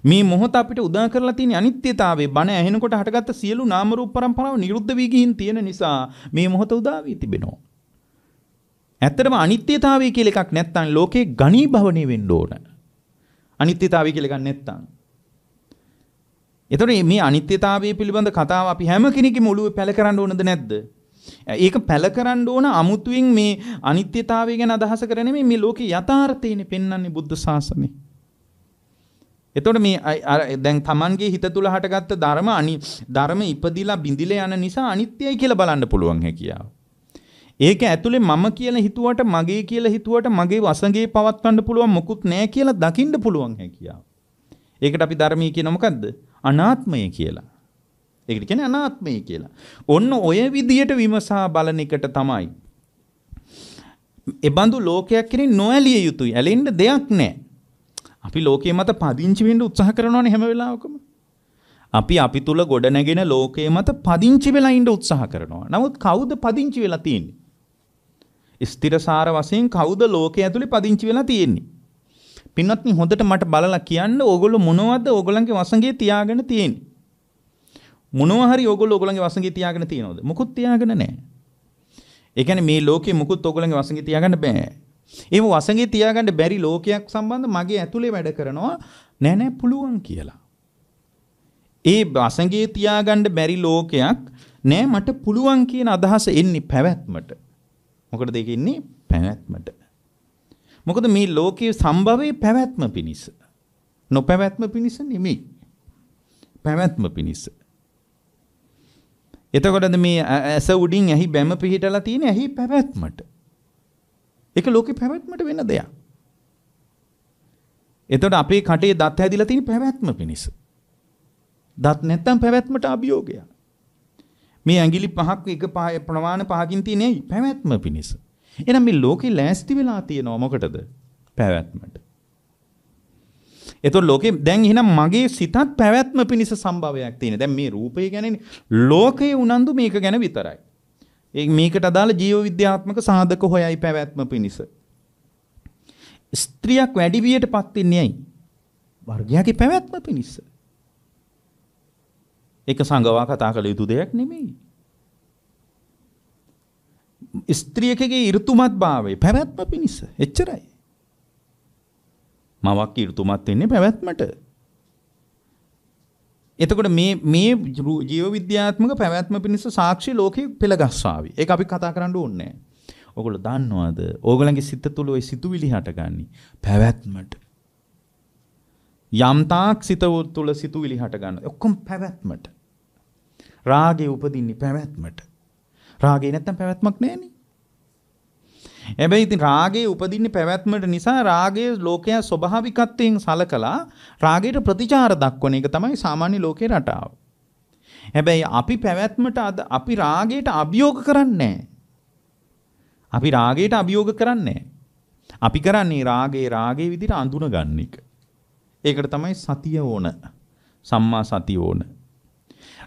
මේ මොහොත අපිට උදා කරලා තියෙන අනිත්‍යතාවයේ බණ ඇහෙනකොට හටගත්ත සියලු නාම රූප පරම්පරාව නිරුද්ධ වී ගින් තියෙන නිසා මේ මොහොත උදා වී තිබෙනවා. ඇත්තටම අනිත්‍යතාවය කියලා එකක් නැත්නම් ලෝකේ ඝනීභවණේ වෙන්න ඕන. අනිත්‍යතාවය කියලා එකක් නැත්නම් එතකොට මේ අනිත්‍යතාවය පිළිබඳ කතාව අපි හැම කෙනෙකුම ඔළුවේ පැල කරන්න ඕනද නැද්ද? ඒක පැල කරන්න ඕන අමුතුවෙන් මේ අනිත්‍යතාවය ගැන අදහස කර නෙමෙයි මේ ලෝකේ යථාර්ථයනේ පෙන්වන්නේ බුද්ධ ශාසනේ. එතකොට මේ දැන් Tamanගේ හිත තුල හටගත්ත ධර්ම අනි ධර්ම ඉපදිලා බිඳිලා යන නිසා අනිත්‍යයි කියලා බලන්න පුළුවන් හැකියාව. ඒක ඇතුලේ මම කියලා හිතුවට මගේ කියලා හිතුවට මගේ වසඟේ පවත්වන්න පුළුවන් මොකුත් නැහැ කියලා දකින්න පුළුවන් හැකියාව. ඒකට අපි ධර්මයේ කියන මොකද්ද? අනාත්මය කියලා. ඒකට කියන්නේ අනාත්මය කියලා. ඔන්න ඔය විදියට විමසා බලන එකට තමයි. එබඳු ලෝකයක් කෙරෙහි නොඇලිය යුතුයි. ඇලෙන්න දෙයක් නැහැ. අපි ලෝකයේ මත පදිංචි වෙන්න උත්සාහ කරනවානේ හැම වෙලාවකම. අපි අපි තුල ගොඩ නැගෙන ලෝකයේ මත පදිංචි වෙලා ඉන්න උත්සාහ කරනවා. නමුත් කවුද පදිංචි වෙලා තියෙන්නේ? ස්ථිරසාර වශයෙන් කවුද ලෝකයේ ඇතුලේ පදිංචි වෙලා තියෙන්නේ? පින්වත්නි හොඳට මට බලලා කියන්න ඕගොල්ලෝ මොනවද ඕගොල්ලන්ගේ වසඟේ තියාගෙන තියෙන්නේ? මොනවා හරි ඕගොල්ලෝ ඕගොල්ලන්ගේ වසඟේ තියාගෙන තියනවද? මොකුත් තියාගෙන නැහැ. ඒ කියන්නේ මේ ලෝකේ මුකුත් ඕගොල්ලන්ගේ වසඟේ තියාගන්න බෑ. ඒව වසඟේ තියාගන්න බැරි ලෝකයක් සම්බන්ධ මගේ ඇතුලේ වැඩ කරනවා නෑ නෑ පුළුවන් කියලා. ඒ වසඟේ තියාගන්න බැරි ලෝකයක් නෑ මට පුළුවන් කියන අදහස එන්නේ පැවැත්මට. මොකටද ඒක ඉන්නේ? පැවැත්මට. මොකද මේ ලෝකයේ සම්භවයේ පැවැත්ම පිණිස. නොපැවැත්ම පිණිස නෙමෙයි. පැවැත්ම පිණිස. එතකොටද මේ ඇස උඩින් ඇහි බැම පිහිටලා තියෙන ඇහි පැවැත්මට. ඒක ලෝකේ පැවැත්මට වෙන දෙයක්. එතකොට අපේ කටේ දත් හැදිලා තියෙන පැවැත්ම පිණිස. දත් නැත්තම් පැවැත්මට අභියෝගයක්. මේ ඇඟිලි පහක් එක ප්‍රමාණ පහකින් තියෙන පැවැත්ම පිණිස. එහෙනම් මේ ලෝකේ ලෑස්ති වෙලා තියෙනවා මොකටද? පැවැත්මට. එතකොට ලෝකේ දැන් එහෙනම් මගේ සිතත් පැවැත්ම පිණිස සම්භවයක් තියෙන. දැන් මේ රූපය ගැනනේ ලෝකයේ උනන්දු මේක ගැන විතරයි. ඒ මේකට අදාළ ජීව විද්‍යාත්මක සාධක හොයයි පැවැත්ම පිණිස. ස්ත්‍රියක් වැඩි වියටපත් වෙන්නේ ඇයි? වර්ගයාගේ පැවැත්ම පිණිස. ඒක සංගවා කතා කළ යුතු දෙයක් නෙමෙයි. ස්ත්‍රියකගේ ඍතුමත් භාවය පැවැත්ම පිණිස එච්චරයි. මවක් ඍතුමත් වෙන්නේ පැවැත්මට. එතකොට මේ මේ ජීව විද්‍යාත්මක පැවැත්ම පිණිස සාක්ෂි ලෝකෙ පෙළගස්සාවි. ඒක අපි කතා කරන්න ඕනේ ඔගොල්ලෝ දන්නවද? ඕගලන්ගේ සිත තුළ ওই සිතුවිලි හටගන්නේ පැවැත්මට. යම්තාක් සිත තුළ සිතුවිලි හටගන්න. ඔක්කොම පැවැත්මට. රාගේ උපදින්නේ පැවැත්මට. රාගේ නැත්තම් පැවැත්මක් නැහැනේ. හැබැයි ඉතින් රාගයේ උපදින්නේ පැවැත්මට නිසා රාගයේ ලෝකයා ස්වභාවිකත්වයෙන් සලකලා රාගයට ප්‍රතිචාර දක්වන එක තමයි සාමාන්‍ය ලෝකේ රටාව. හැබැයි අපි පැවැත්මට අද අපි රාගයට අභියෝග කරන්නේ අපි රාගයට අභියෝග කරන්නේ අපි කරන්නේ රාගයේ රාගයේ විදිහට අඳුන ගන්න එක. ඒකට තමයි සතිය ඕන. සම්මා සතිය ඕන.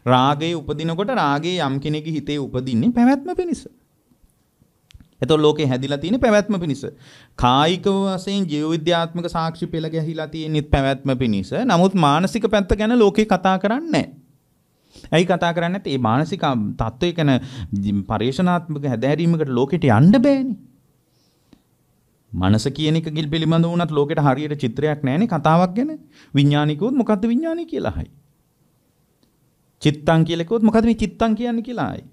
රාගයේ උපදිනකොට රාගයේ යම් කෙනෙකුගේ හිතේ උපදින්නේ පැවැත්ම පිණිස. එතකොට ලෝකේ හැදිලා තියෙන පැවැත්ම පිණිස. කායික වශයෙන් ජීවවිද්‍යාත්මක සාක්ෂි පෙළ ගැහිලා තියෙනෙත් පැවැත්ම පිණිස. නමුත් මානසික පැත්ත ගැන ලෝකේ කතා කරන්නේ ඇයි කතා කරන්නේ නැත්තේ? මේ මානසික தত্ত্বය ගැන පරිශනාත්මක හැදෑරීමකට ලෝකෙට යන්න බෑනේ. මනස කියන එක පිළිබඳව වුණත් ලෝකෙට හරියට චිත්‍රයක් නැහැනේ කතාවක් ගැන. විඥානිකුවොත් මොකද්ද විඥානි කියලායි. චිත්තං කියලා කිව්වොත් මොකද මේ චිත්තං කියන්නේ කියලා ආයි.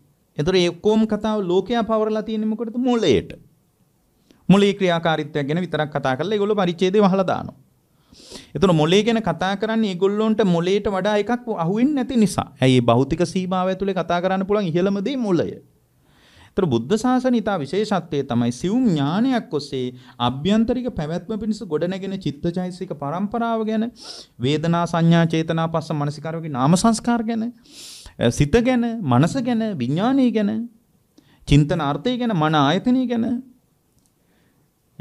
එතකොට මේ ඔක්කොම කතාව ලෝකයා පවරලා තියෙන්නේ මොකටද මූලයට. මොලේ ක්‍රියාකාරීත්වය ගැන විතරක් කතා කරලා ඒගොල්ලෝ පරිච්ඡේදේ වහලා දානවා. එතන මොලේ ගැන කතා කරන්නේ ඒගොල්ලොන්ට මොලේට වඩා එකක් අහුවෙන්නේ නැති නිසා. ඇයි මේ භෞතික සීමාව ඇතුලේ කතා කරන්න පුළුවන් ඉහළම දේ මොලය. ඒතර බුද්ධ ශාසනය ඉතා විශේෂත්වයේ තමයි සිවුම් ඥානයක් ඔස්සේ අභ්‍යන්තරික පැවැත්ම පිණිස ගොඩනැගෙන චිත්තචෛසික පරම්පරාව ගැන වේදනා සංඥා චේතනා පස්ස මනසිකාරෝගේ නාම සංස්කාර ගැන සිත ගැන මනස ගැන විඥානය ගැන චින්තන අර්ථය ගැන මන ආයතනය ගැන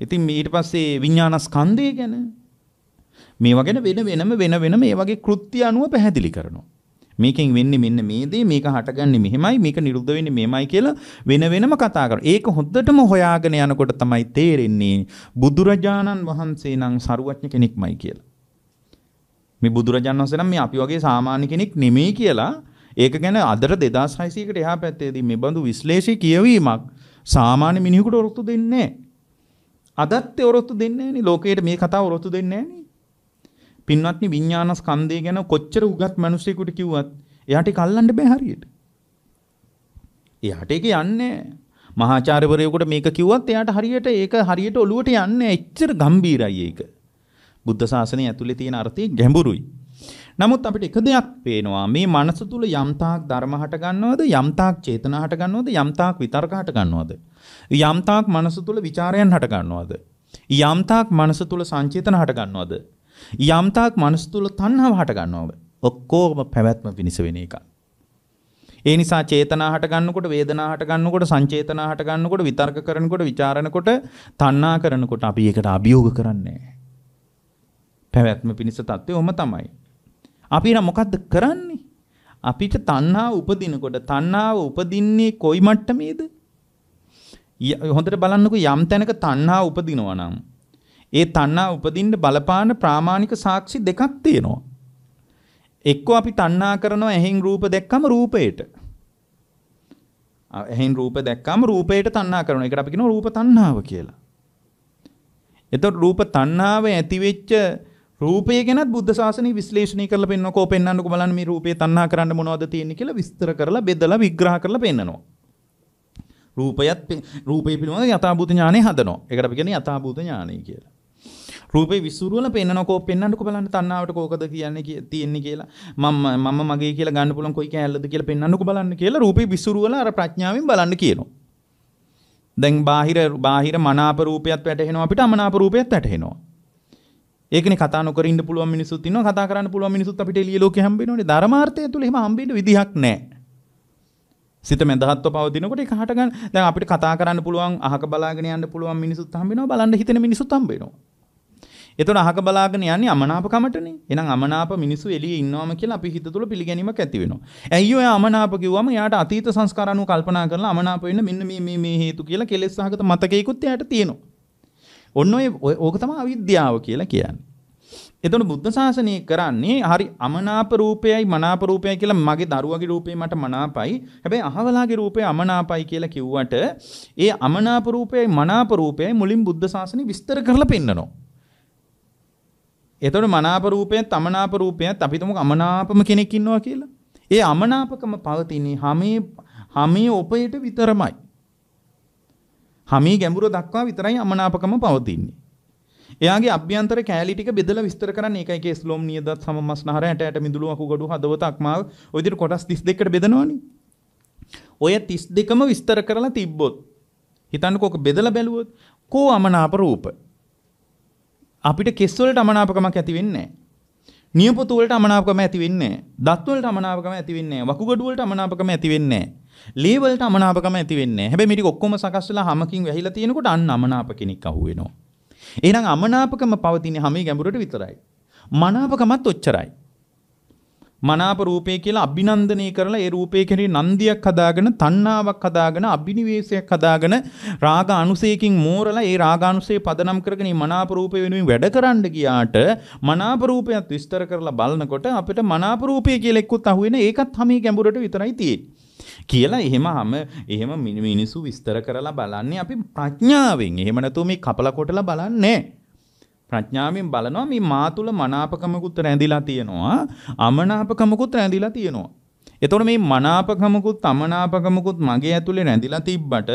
ඉතින් ඊට පස්සේ විඥානස්කන්ධය ගැන මේවා ගැන වෙන වෙනම වෙන වෙනම මේ වගේ කෘත්‍ය අනුව පැහැදිලි කරනවා මේකෙන් වෙන්නේ මෙන්න මේ දේ මේක හටගන්නේ මෙහෙමයි මේක නිරුද්ධ වෙන්නේ මෙහෙමයි කියලා වෙන වෙනම කතා කරනවා. ඒක හොද්දටම හොයාගෙන යනකොට තමයි තේරෙන්නේ බුදුරජාණන් වහන්සේ නම් සරුවඥ කෙනෙක්මයි කියලා. මේ බුදුරජාණන් වහන්සේ නම් මේ අපි වගේ සාමාන්‍ය කෙනෙක් නෙමෙයි කියලා ඒක ගැන අදට 2600කට එහා පැත්තේදී මේ බඳු විශ්ලේෂී කියවීමක් සාමාන්‍ය මිනිහෙකුට ඔරොත්තු දෙන්නේ නැහැ. අදත් ඔරොත්තු දෙන්නේ නැහෙනි. ලෝකයේ මේ කතාව ඔරොත්තු දෙන්නේ නැහෙනි. පින්වත්නි විඥානස්කන්ධය ගැන කොච්චර උගත් මිනිසෙකුට කිව්වත් එයාට ඒක අල්ලන්න බෑ හරියට. එයාට ඒක යන්නේ මහාචාර්යවරයෙකුට මේක කිව්වත් එයාට හරියට ඒක හරියට ඔලුවට යන්නේ එච්චර ගම්බීරයි ඒක. බුද්ධ ශාසනය ඇතුලේ තියෙන අර්ථය ගැඹුරුයි. නමුත් අපිට එක දෙයක් පේනවා මේ මනස තුල යම්තාක් ධර්ම හට ගන්නවද යම්තාක් චේතනා හට ගන්නවද යම්තාක් විතර්ක හට ගන්නවද යම්තාක් මනස තුල ਵਿਚාරයන් හට ගන්නවද යම්තාක් මනස තුල සංචේතන හට ගන්නවද යම්තාක් මනස තුල තණ්හාව හට ගන්නව. ඔක්කොම පැවැත්ම පිණිස වෙන එකක්. ඒ නිසා චේතනා හට ගන්නකොට වේදනා හට ගන්නකොට සංචේතනා හට ගන්නකොට විතර්ක කරනකොට ਵਿਚාරනකොට තණ්හා කරනකොට අපි ඒකට අභියෝග කරන්නේ පැවැත්ම පිණිස தත්ත්වය ඔම තමයි. අපි නම් මොකද්ද කරන්නේ? අපිට තණ්හාව උපදිනකොට තණ්හාව උපදින්නේ කොයි මට්ටමේද? හොඳට බලන්නකෝ යම් තැනක තණ්හාව උපදිනවා නම් ඒ තණ්හා උපදින්න බලපාන ප්‍රාමාණික සාක්ෂි දෙකක් තියෙනවා. එක්කෝ අපි තණ්හා කරනවා ඇහෙන් රූප දැක්කම රූපයට. ඇහෙන් රූප දැක්කම රූපයට තණ්හා කරනවා. ඒකට අපි කියනවා රූප තණ්හාව කියලා. එතකොට රූප තණ්හාව ඇති වෙච්ච රූපය ගැනත් බුද්ධ ශාසනය විශ්ලේෂණය කරලා පෙන්වනකෝ පෙන්වන්නකෝ බලන්න මේ රූපේ තණ්හා කරන්න මොනවද තියෙන්නේ කියලා විස්තර කරලා බෙදලා විග්‍රහ කරලා පෙන්වනවා. රූපයත් රූපේ පිළිබඳ යථාභූත ඥානෙ හදනවා. ඒකට අපි කියන්නේ යථාභූත ඥානෙ කියලා. රූපේ විසුරුවල පෙන්නනකෝ පෙන්නන්නකෝ බලන්න තණ්හාවට කෝකද කියන්නේ තියෙන්නේ කියලා මම මම මගේ කියලා ගන්න පුළුවන් කොයි කෑල්ලද කියලා පෙන්නන්නකෝ බලන්න කියලා රූපේ විසුරුවල අර ප්‍රඥාවෙන් බලන්න කියනවා දැන් බාහිර බාහිර මනාප රූපයත් වැටහෙනවා අපිට අමනාප රූපයත් වැටහෙනවා ඒකනේ කතා නොකර ඉන්න පුළුවන් මිනිස්සුත් ඉන්නවා කතා කරන්න පුළුවන් මිනිස්සුත් අපිට එළිය ලෝකේ හම්බෙනෝනේ ධර්මාර්ථය තුල එහෙම හම්බෙන්න විදිහක් නැහැ සිත මැදහත්ව පවතිනකොට ඒක හට ගන්න. දැන් අපිට කතා කරන්න පුළුවන්, අහක බලාගෙන යන්න පුළුවන් මිනිසුත් හම්බ වෙනවා, බලන්න හිතෙන මිනිසුත් හම්බ වෙනවා. එතකොට අහක බලාගෙන යන්නේ අමනාපකමටනේ. එහෙනම් අමනාප මිනිස්සු එළියේ ඉන්නවම කියලා අපි හිත තුළ පිළිගැනීමක් ඇති වෙනවා. ඇයි ඔය අමනාප කිව්වම එයාට අතීත සංස්කාර අනුව කල්පනා කරලා අමනාප වෙන්න මෙන්න මේ මේ මේ හේතු කියලා කෙලෙස් සහගත මතකයකුත් එයාට තියෙනවා. ඔන්න ඔය ඕක තමයි අවිද්‍යාව කියලා කියන්නේ. එතකොට බුද්ධ ශාසනය කරන්නේ හරි අමනාප රූපයයි මනාප රූපයයි කියලා මගේ දරුවගේ රූපේ මට මනාපයි. හැබැයි අහවලාගේ රූපේ අමනාපයි කියලා කිව්වට ඒ අමනාප රූපයයි මනාප රූපයයි මුලින් බුද්ධ ශාසනය විස්තර කරලා පෙන්නනවා. එතකොට මනාප රූපයෙන් තමනාප රූපයත් අපි තුමු අමනාපම කෙනෙක් ඉන්නවා කියලා. ඒ අමනාපකම පවතින්නේ හැමේ හැමේ උපයට විතරමයි. හැමේ ගැඹුර දක්වා විතරයි අමනාපකම පවතින්නේ. එයාගේ අභ්‍යන්තර කැලී ටික බෙදලා විස්තර කරන්නේ ඒකයි කේ ස්ලෝම් නියදත් සමමස්නහර 60 60 මිදුළු අකුගඩු හදවත අක්මාව ඔය විදිහට කොටස් 32කට බෙදනවනේ. ඔය 32ම විස්තර කරලා තිබ්බොත් හිතන්නකෝ ඔක බෙදලා බැලුවොත් කෝ අමනාප රූප අපිට කෙස් වලට අමනාපකමක් ඇති වෙන්නේ නැහැ. නියපොතු වලට අමනාපකම ඇති වෙන්නේ නැහැ. දත් වලට අමනාපකම ඇති වෙන්නේ නැහැ. වකුගඩු වලට අමනාපකම ඇති වෙන්නේ නැහැ. ලේ වලට අමනාපකම ඇති වෙන්නේ නැහැ. හැබැයි මේ ටික ඔක්කොම සකස් වෙලා හැමකින් වැහිලා තියෙනකොට අන්න අමනාප කෙනෙක් අහුවෙනවා. එහෙනම් අමනාපකම පවතින හැම ගැඹුරට විතරයි. මනාපකමත් ඔච්චරයි. මනාප රූපය කියලා අභිනන්දනය කරලා ඒ රූපය කෙරෙහි නන්දියක් හදාගෙන තණ්හාවක් හදාගෙන අභිනිවේෂයක් හදාගෙන රාග අනුසයකින් මෝරලා ඒ රාග අනුසය පදනම් කරගෙන මේ මනාප රූපය වෙනුවෙන් වැඩ කරන්න ගියාට මනාප රූපයත් විස්තර කරලා බලනකොට අපිට මනාප රූපය කියලා එක්කුත් අහුවෙන ඒකත් හැම ගැඹුරට විතරයි තියෙන්නේ කියලා එහෙම හැම එහෙම මිනිසු විස්තර කරලා බලන්නේ අපි ප්‍රඥාවෙන් එහෙම නැතුව මේ කපලා කොටලා බලන්නේ නැහැ ප්‍රඥාවෙන් බලනවා මේ මා තුල මනාපකමකුත් රැඳිලා තියෙනවා අමනාපකමකුත් රැඳිලා තියෙනවා. එතකොට මේ මනාපකමකුත් අමනාපකමකුත් මගේ ඇතුලේ රැඳිලා තිබ්බට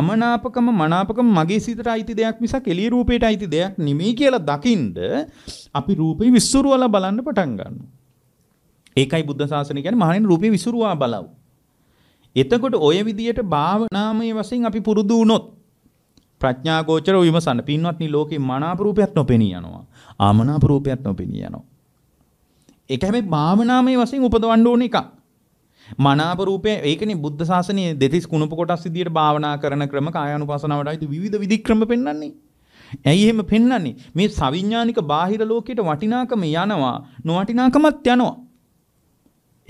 අමනාපකම මනාපකම මගේ සිතට අයිති දෙයක් මිසක් එළිය රූපයට අයිති දෙයක් නෙමෙයි කියලා දකින්ද අපි රූපේ විසුරුවලා බලන්න පටන් ගන්නවා. ඒකයි බුද්ධ ශාසනය කියන්නේ මහණෙනි රූපේ විසුරුවා බලව. එතකොට ওই විදියට භාවනාමය වශයෙන් අපි පුරුදු වුණොත් ප්‍රඥා ගෝචරව විමසන්න. පින්වත්නි ලෝකේ මනාප රූපයක් නොපෙනී යනවා. ආමනාප රූපයක් නොපෙනී යනවා. ඒක හැබැයි භාවනාමය වශයෙන් උපදවන්න ඕන එකක්. මනාප රූපේ ඒකනේ බුද්ධ ශාසනයේ දෙතිස් කුණප කොටස් විදියට භාවනා කරන ක්‍රම කායානුපසනාවටයි විවිධ විධික්‍රම පෙන්වන්නේ. ඇයි එහෙම පෙන්වන්නේ? මේ සවිඥානික බාහිර ලෝකයට වටිනාකම යනවා, නොවටිනාකමත් යනවා.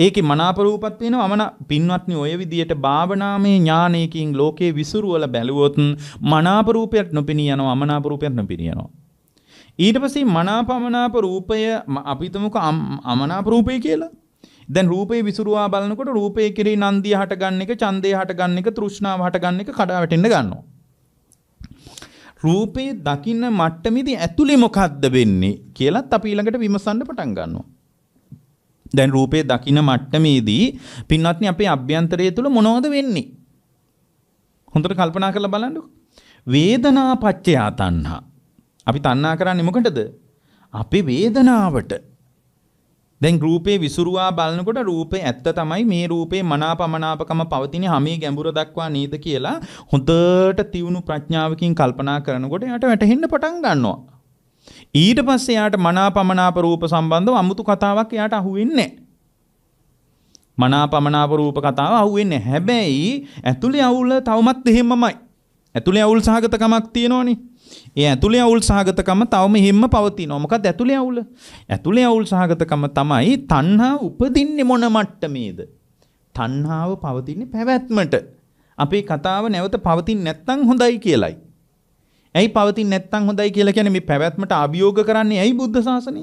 ඒකේ මනාප රූපත් පේනවා මන පින්වත්නි ඔය විදියට භාවනාමය ඥානයකින් ලෝකේ විසුරුවල බැලුවොත් මනාප රූපයක් නොපෙනී යනවා අමනාප රූපයක් නොපෙනී යනවා ඊට පස්සේ මනාපමනාප රූපය අපිතමුක අමනාප රූපය කියලා. දැන් රූපේ විසුරුවා බලනකොට රූපේ කෙරේ නන්දිය හටගන්න එක, ඡන්දේ හටගන්න එක, තෘෂ්ණාව හටගන්න එක කඩාවැටෙන්න ගන්නවා. රූපේ දකින්න මට්ටමේදී ඇතුලේ මොකද්ද වෙන්නේ කියලත් අපි ඊළඟට විමසන්න පටන් ගන්නවා. දැන් රූපේ දකින මට්ටමේදී පින්වත්නි අපේ අභ්‍යන්තරය තුල මොනවද වෙන්නේ? හොඳට කල්පනා කරලා බලන්නකෝ. වේදනා පත්‍ය තණ්හා. අපි තණ්හා කරන්නේ මොකටද? අපේ වේදනාවට. දැන් රූපේ විසුරුවා බලනකොට රූපේ ඇත්ත තමයි මේ රූපේ මනාපමනාපකම පවතින හැමේ ගැඹුර දක්වා නේද කියලා හොඳට තියුණු ප්‍රඥාවකින් කල්පනා කරනකොට එයාට වැටහෙන්න පටන් ගන්නවා. ඊට පස්සේ යාට මනාපමනාප රූප සම්බන්ධව අමුතු කතාවක් යාට අහුවෙන්නේ මනාපමනාප රූප කතාව අහුවෙන්නේ හැබැයි ඇතුලේ අවුල තවමත් එහෙමමයි. ඇතුලේ අවුල් සහගතකමක් තියෙනෝනේ. ඒ ඇතුලේ අවුල් සහගතකම තවම හිම්ම පවතිනවා. මොකද ඇතුලේ අවුල. ඇතුලේ අවුල් සහගතකම තමයි තණ්හා උපදින්නේ මොන මට්ටමේද? තණ්හාව පවතින්නේ පැවැත්මට. අපේ කතාව නැවත පවතින්නේ නැත්නම් හොඳයි කියලයි. ඇයි පවතින්නේ නැත්තම් හොඳයි කියලා කියන්නේ මේ පැවැත්මට අභියෝග කරන්නේ ඇයි බුද්ධ ශාසනය?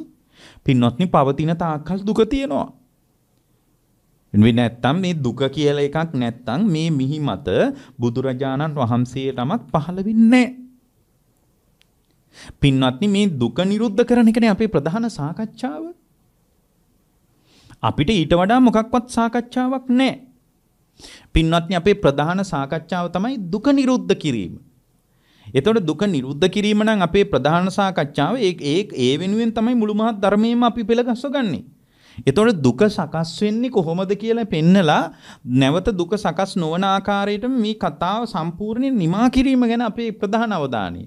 පින්වත්නි පවතින තාක්කල් දුක තියෙනවා. මේ නැත්තම් මේ දුක කියලා එකක් නැත්තම් මේ මිහි මත බුදුරජාණන් වහන්සේටමත් පහළ වෙන්නේ පින්වත්නි මේ දුක නිරුද්ධ කරන එකනේ අපේ ප්‍රධාන සාකච්ඡාව. අපිට ඊට වඩා මොකක්වත් සාකච්ඡාවක් නැහැ. පින්වත්නි අපේ ප්‍රධාන සාකච්ඡාව තමයි දුක නිරුද්ධ කිරීම. එතකොට දුක නිරුද්ධ කිරීම නම් අපේ ප්‍රධාන සාකච්ඡාව ඒ ඒ ඒ වෙනුවෙන් තමයි මුළු මහත් ධර්මයේම අපි පෙළගස්සගන්නේ. එතකොට දුක සකස් වෙන්නේ කොහොමද කියලා පෙන්නලා නැවත දුක සකස් නොවන ආකාරයට මේ කතාව සම්පූර්ණයෙන් නිමා කිරීම ගැන අපේ ප්‍රධාන අවධානය.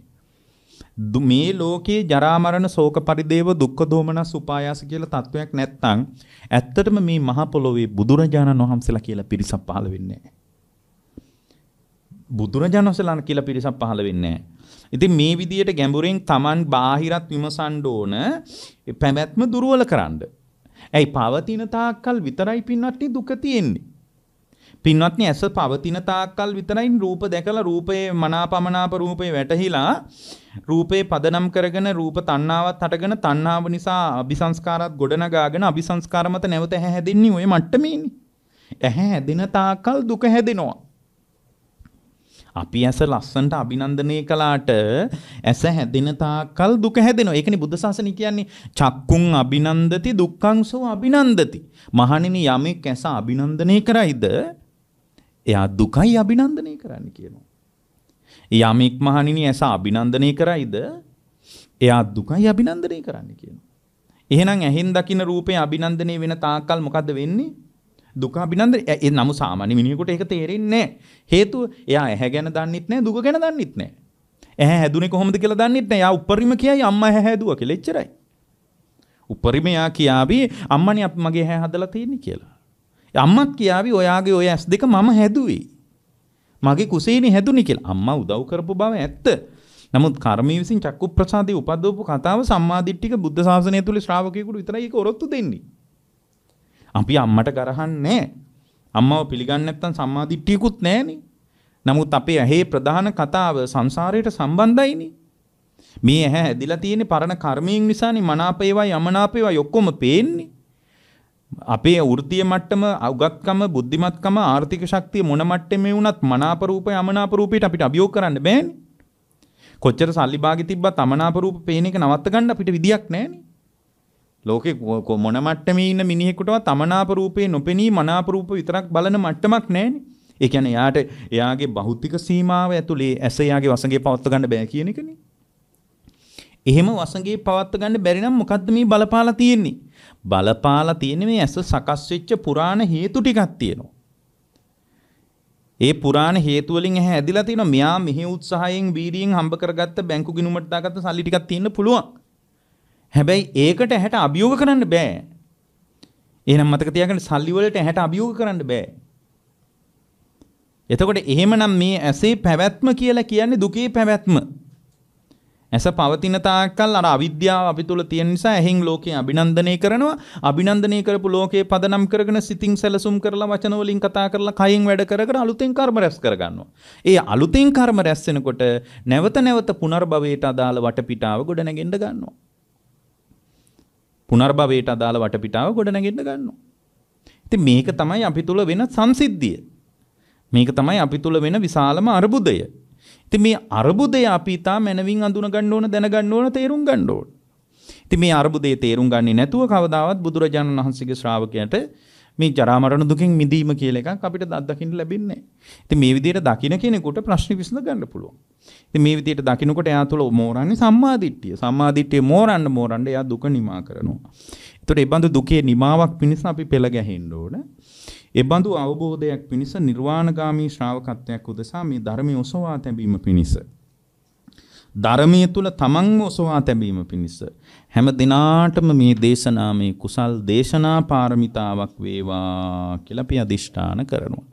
මේ ලෝකයේ ජරා මරණ ශෝක පරිදේව දුක්ඛ දෝමනස් උපායාස කියලා තත්වයක් නැත්නම් ඇත්තටම මේ මහ පොළොවේ බුදුරජාණන් වහන්සේලා කියලා පිරිසක් පහළ වෙන්නේ නැහැ. බුදුරජාණන්සලන කියලා පිරිසක් පහළ වෙන්නේ ඉතින් මේ විදියට ගැඹුරෙන් Taman බාහිරත් විමසන්න ඕන පැවැත්ම දුර්වල කරන්න. ඇයි පවතින තාක්කල් විතරයි පින්වත්නි දුක තියෙන්නේ. පින්වත්නි ඇස පවතින තාක්කල් විතරයි රූප දැකලා රූපයේ මනාපමනාප රූපේ වැටහිලා රූපේ පදනම් කරගෙන රූප තණ්හාවත් හටගෙන තණ්හාව නිසා අபிසංස්කාරات ගොඩනගාගෙන අபிසංස්කාර මත නැවත හැදෙන්නේ ওই මට්ටමේනේ. ඇහැ හැදෙන තාක්කල් දුක හැදෙනවා. අපි ඇස ලස්සනට අභිනන්දනය කළාට ඇස හැදෙන තාක්කල් දුක හැදෙනවා. ඒකනේ බුද්ධ ශාසනය කියන්නේ චක්කුං අභිනන්දති දුක්ඛංසෝ අභිනන්දති. මහණෙනි යමෙක් ඇස අභිනන්දනය කරයිද එයා දුකයි අභිනන්දනය කරන්න කියනවා. යමෙක් මහණෙනි ඇස අභිනන්දනය කරයිද එයා දුකයි අභිනන්දනය කරන්න කියනවා. එහෙනම් ඇහෙන් දකින රූපේ අභිනන්දනය වෙන තාක්කල් මොකද්ද වෙන්නේ? දුක අභිනන්දන ඒ නමු සාමාන්‍ය මිනිහෙකුට ඒක තේරෙන්නේ හේතුව එයා ඇහැ ගැන දන්නෙත් නැහැ දුක ගැන දන්නෙත් නැහැ. ඇහැ හැදුනේ කොහොමද කියලා දන්නෙත් නැහැ. එයා උපරිම කියයි අම්මා ඇහැ හැදුවා කියලා එච්චරයි. උපරිම එයා කියාවි අම්මනේ අපි මගේ ඇහැ හදලා තියෙන්නේ කියලා. අම්මත් කියාවි ඔයාගේ ඔය ඇස් දෙක මම හැදුවේ. මගේ කුසේනේ හැදුනේ කියලා. අම්මා උදව් කරපු බව ඇත්ත. නමුත් කර්මී විසින් චක්කු ප්‍රසාදේ උපදවපු කතාව සම්මාදිට්ඨික බුද්ධ ශාසනය තුල ශ්‍රාවකයෙකුට විතරයි ඒක ඔරොත්තු දෙන්නේ. අපි අම්මට ගරහන්නේ අම්මව පිළිගන්නේ නැත්නම් සම්මාදිට්ඨියකුත් නැහනේ. නමුත් අපේ ඇහි ප්‍රධාන කතාව සංසාරයට සම්බන්ධයිනේ. මේ ඇහැ ඇදිලා තියෙන පරණ කර්මයෙන් නිසානේ මනාපේවා යමනාපේවා ඔක්කොම පේන්නේ. අපේ වෘත්තීය මට්ටම, උගත්කම, බුද්ධිමත්කම, ආර්ථික ශක්තිය මොන මට්ටමේ වුණත් මනාප රූප යමනාප රූපයට අපිට අභියෝග කරන්න බෑනේ. කොච්චර සල්ලි භාගෙ තිබ්බත් අමනාප රූප පේන එක නවත්ත ගන්න අපිට විදියක් නැහනේ. ලෝකෙ මොන මට්ටමේ ඉන්න මිනිහෙකුටවත් තමනාප රූපේ නොපෙනී මනාප රූප විතරක් බලන මට්ටමක් නැහැනේ. ඒ කියන්නේ එයාට එයාගේ භෞතික සීමාව ඇතුලේ ඇස එයාගේ වසඟේ පවත්ව ගන්න බෑ කියන එකනේ. එහෙම වසඟේ පවත්ව ගන්න බැරි නම් මොකද්ද මේ බලපාලා තියෙන්නේ? බලපාලා තියෙන්නේ මේ ඇස සකස් වෙච්ච පුරාණ හේතු ටිකක් තියෙනවා. ඒ පුරාණ හේතු වලින් ඇහැ ඇදිලා තිනවා මෙයා මෙහි උත්සාහයෙන් වීර්යයෙන් හම්බ කරගත්ත බැංකු ගිණුමට දාගත්ත සල්ලි ටිකක් තියෙන්න පුළුවන්. හැබැයි ඒකට ඇහැට අභියෝග කරන්න බෑ. එහෙනම් මතක තියාගන්න සල්ලි වලට ඇහැට අභියෝග කරන්න බෑ. එතකොට එහෙමනම් මේ ඇසේ පැවැත්ම කියලා කියන්නේ දුකේ පැවැත්ම. ඇස පවතින තාක්කල් අර අවිද්‍යාව අපි තුල තියෙන නිසා එහෙන් ලෝකේ අභිනන්දනය කරනවා. අභිනන්දනය කරපු ලෝකේ පදනම් කරගෙන සිතින් සැලසුම් කරලා වචන වලින් කතා කරලා කයින් වැඩ කරගෙන අලුතෙන් කර්ම රැස් කරගන්නවා. ඒ අලුතෙන් කර්ම රැස් වෙනකොට නැවත නැවත පුනර්භවයට අදාළ වටපිටාව ගොඩනගෙන්න ගන්නවා. පුනර්භවයට අදාළ වටපිටාව ගොඩනගෙන්න ගන්නවා. ඉතින් මේක තමයි අපි තුල වෙන සංසිද්ධිය. මේක තමයි අපි තුල වෙන විශාලම අර්බුදය. ඉතින් මේ අර්බුදය අපි තා මනවින් අඳුන ගන්න ඕන දැනගන්න ඕන තේරුම් ගන්න ඕන. ඉතින් මේ අර්බුදය තේරුම් ගන්නේ නැතුව කවදාවත් බුදුරජාණන් වහන්සේගේ ශ්‍රාවකයන්ට මේ ජරා මරණ දුකෙන් මිදීම කියලා එකක් අපිට අත්දකින්න ලැබෙන්නේ නැහැ. ඉතින් මේ විදිහට දකින්න කෙනෙකුට ප්‍රශ්න විසඳ ගන්න පුළුවන්. ඉතින් මේ විදිහට දකින්නකොට එයා තුළ මෝරන්නේ සම්මාදිට්ඨිය. සම්මාදිට්ඨිය මෝරන්න මෝරන්න එයා දුක නිමා කරනවා. ඒතකොට ඒ බඳු දුකේ නිමාවක් පිණිස අපි පෙළ ගැහෙන්න ඕනේ. එබඳු අවබෝධයක් පිණිස නිර්වාණගාමී ශ්‍රාවකත්වයක් උදෙසා මේ ධර්මය ඔසවා තැබීම පිණිස ධර්මයේ තුල තමන්ම ඔසවා තැබීම පිණිස හැම දිනාටම මේ දේශනාවේ කුසල් දේශනා පාරමිතාවක් වේවා කියලා අපි අදිෂ්ඨාන කරනවා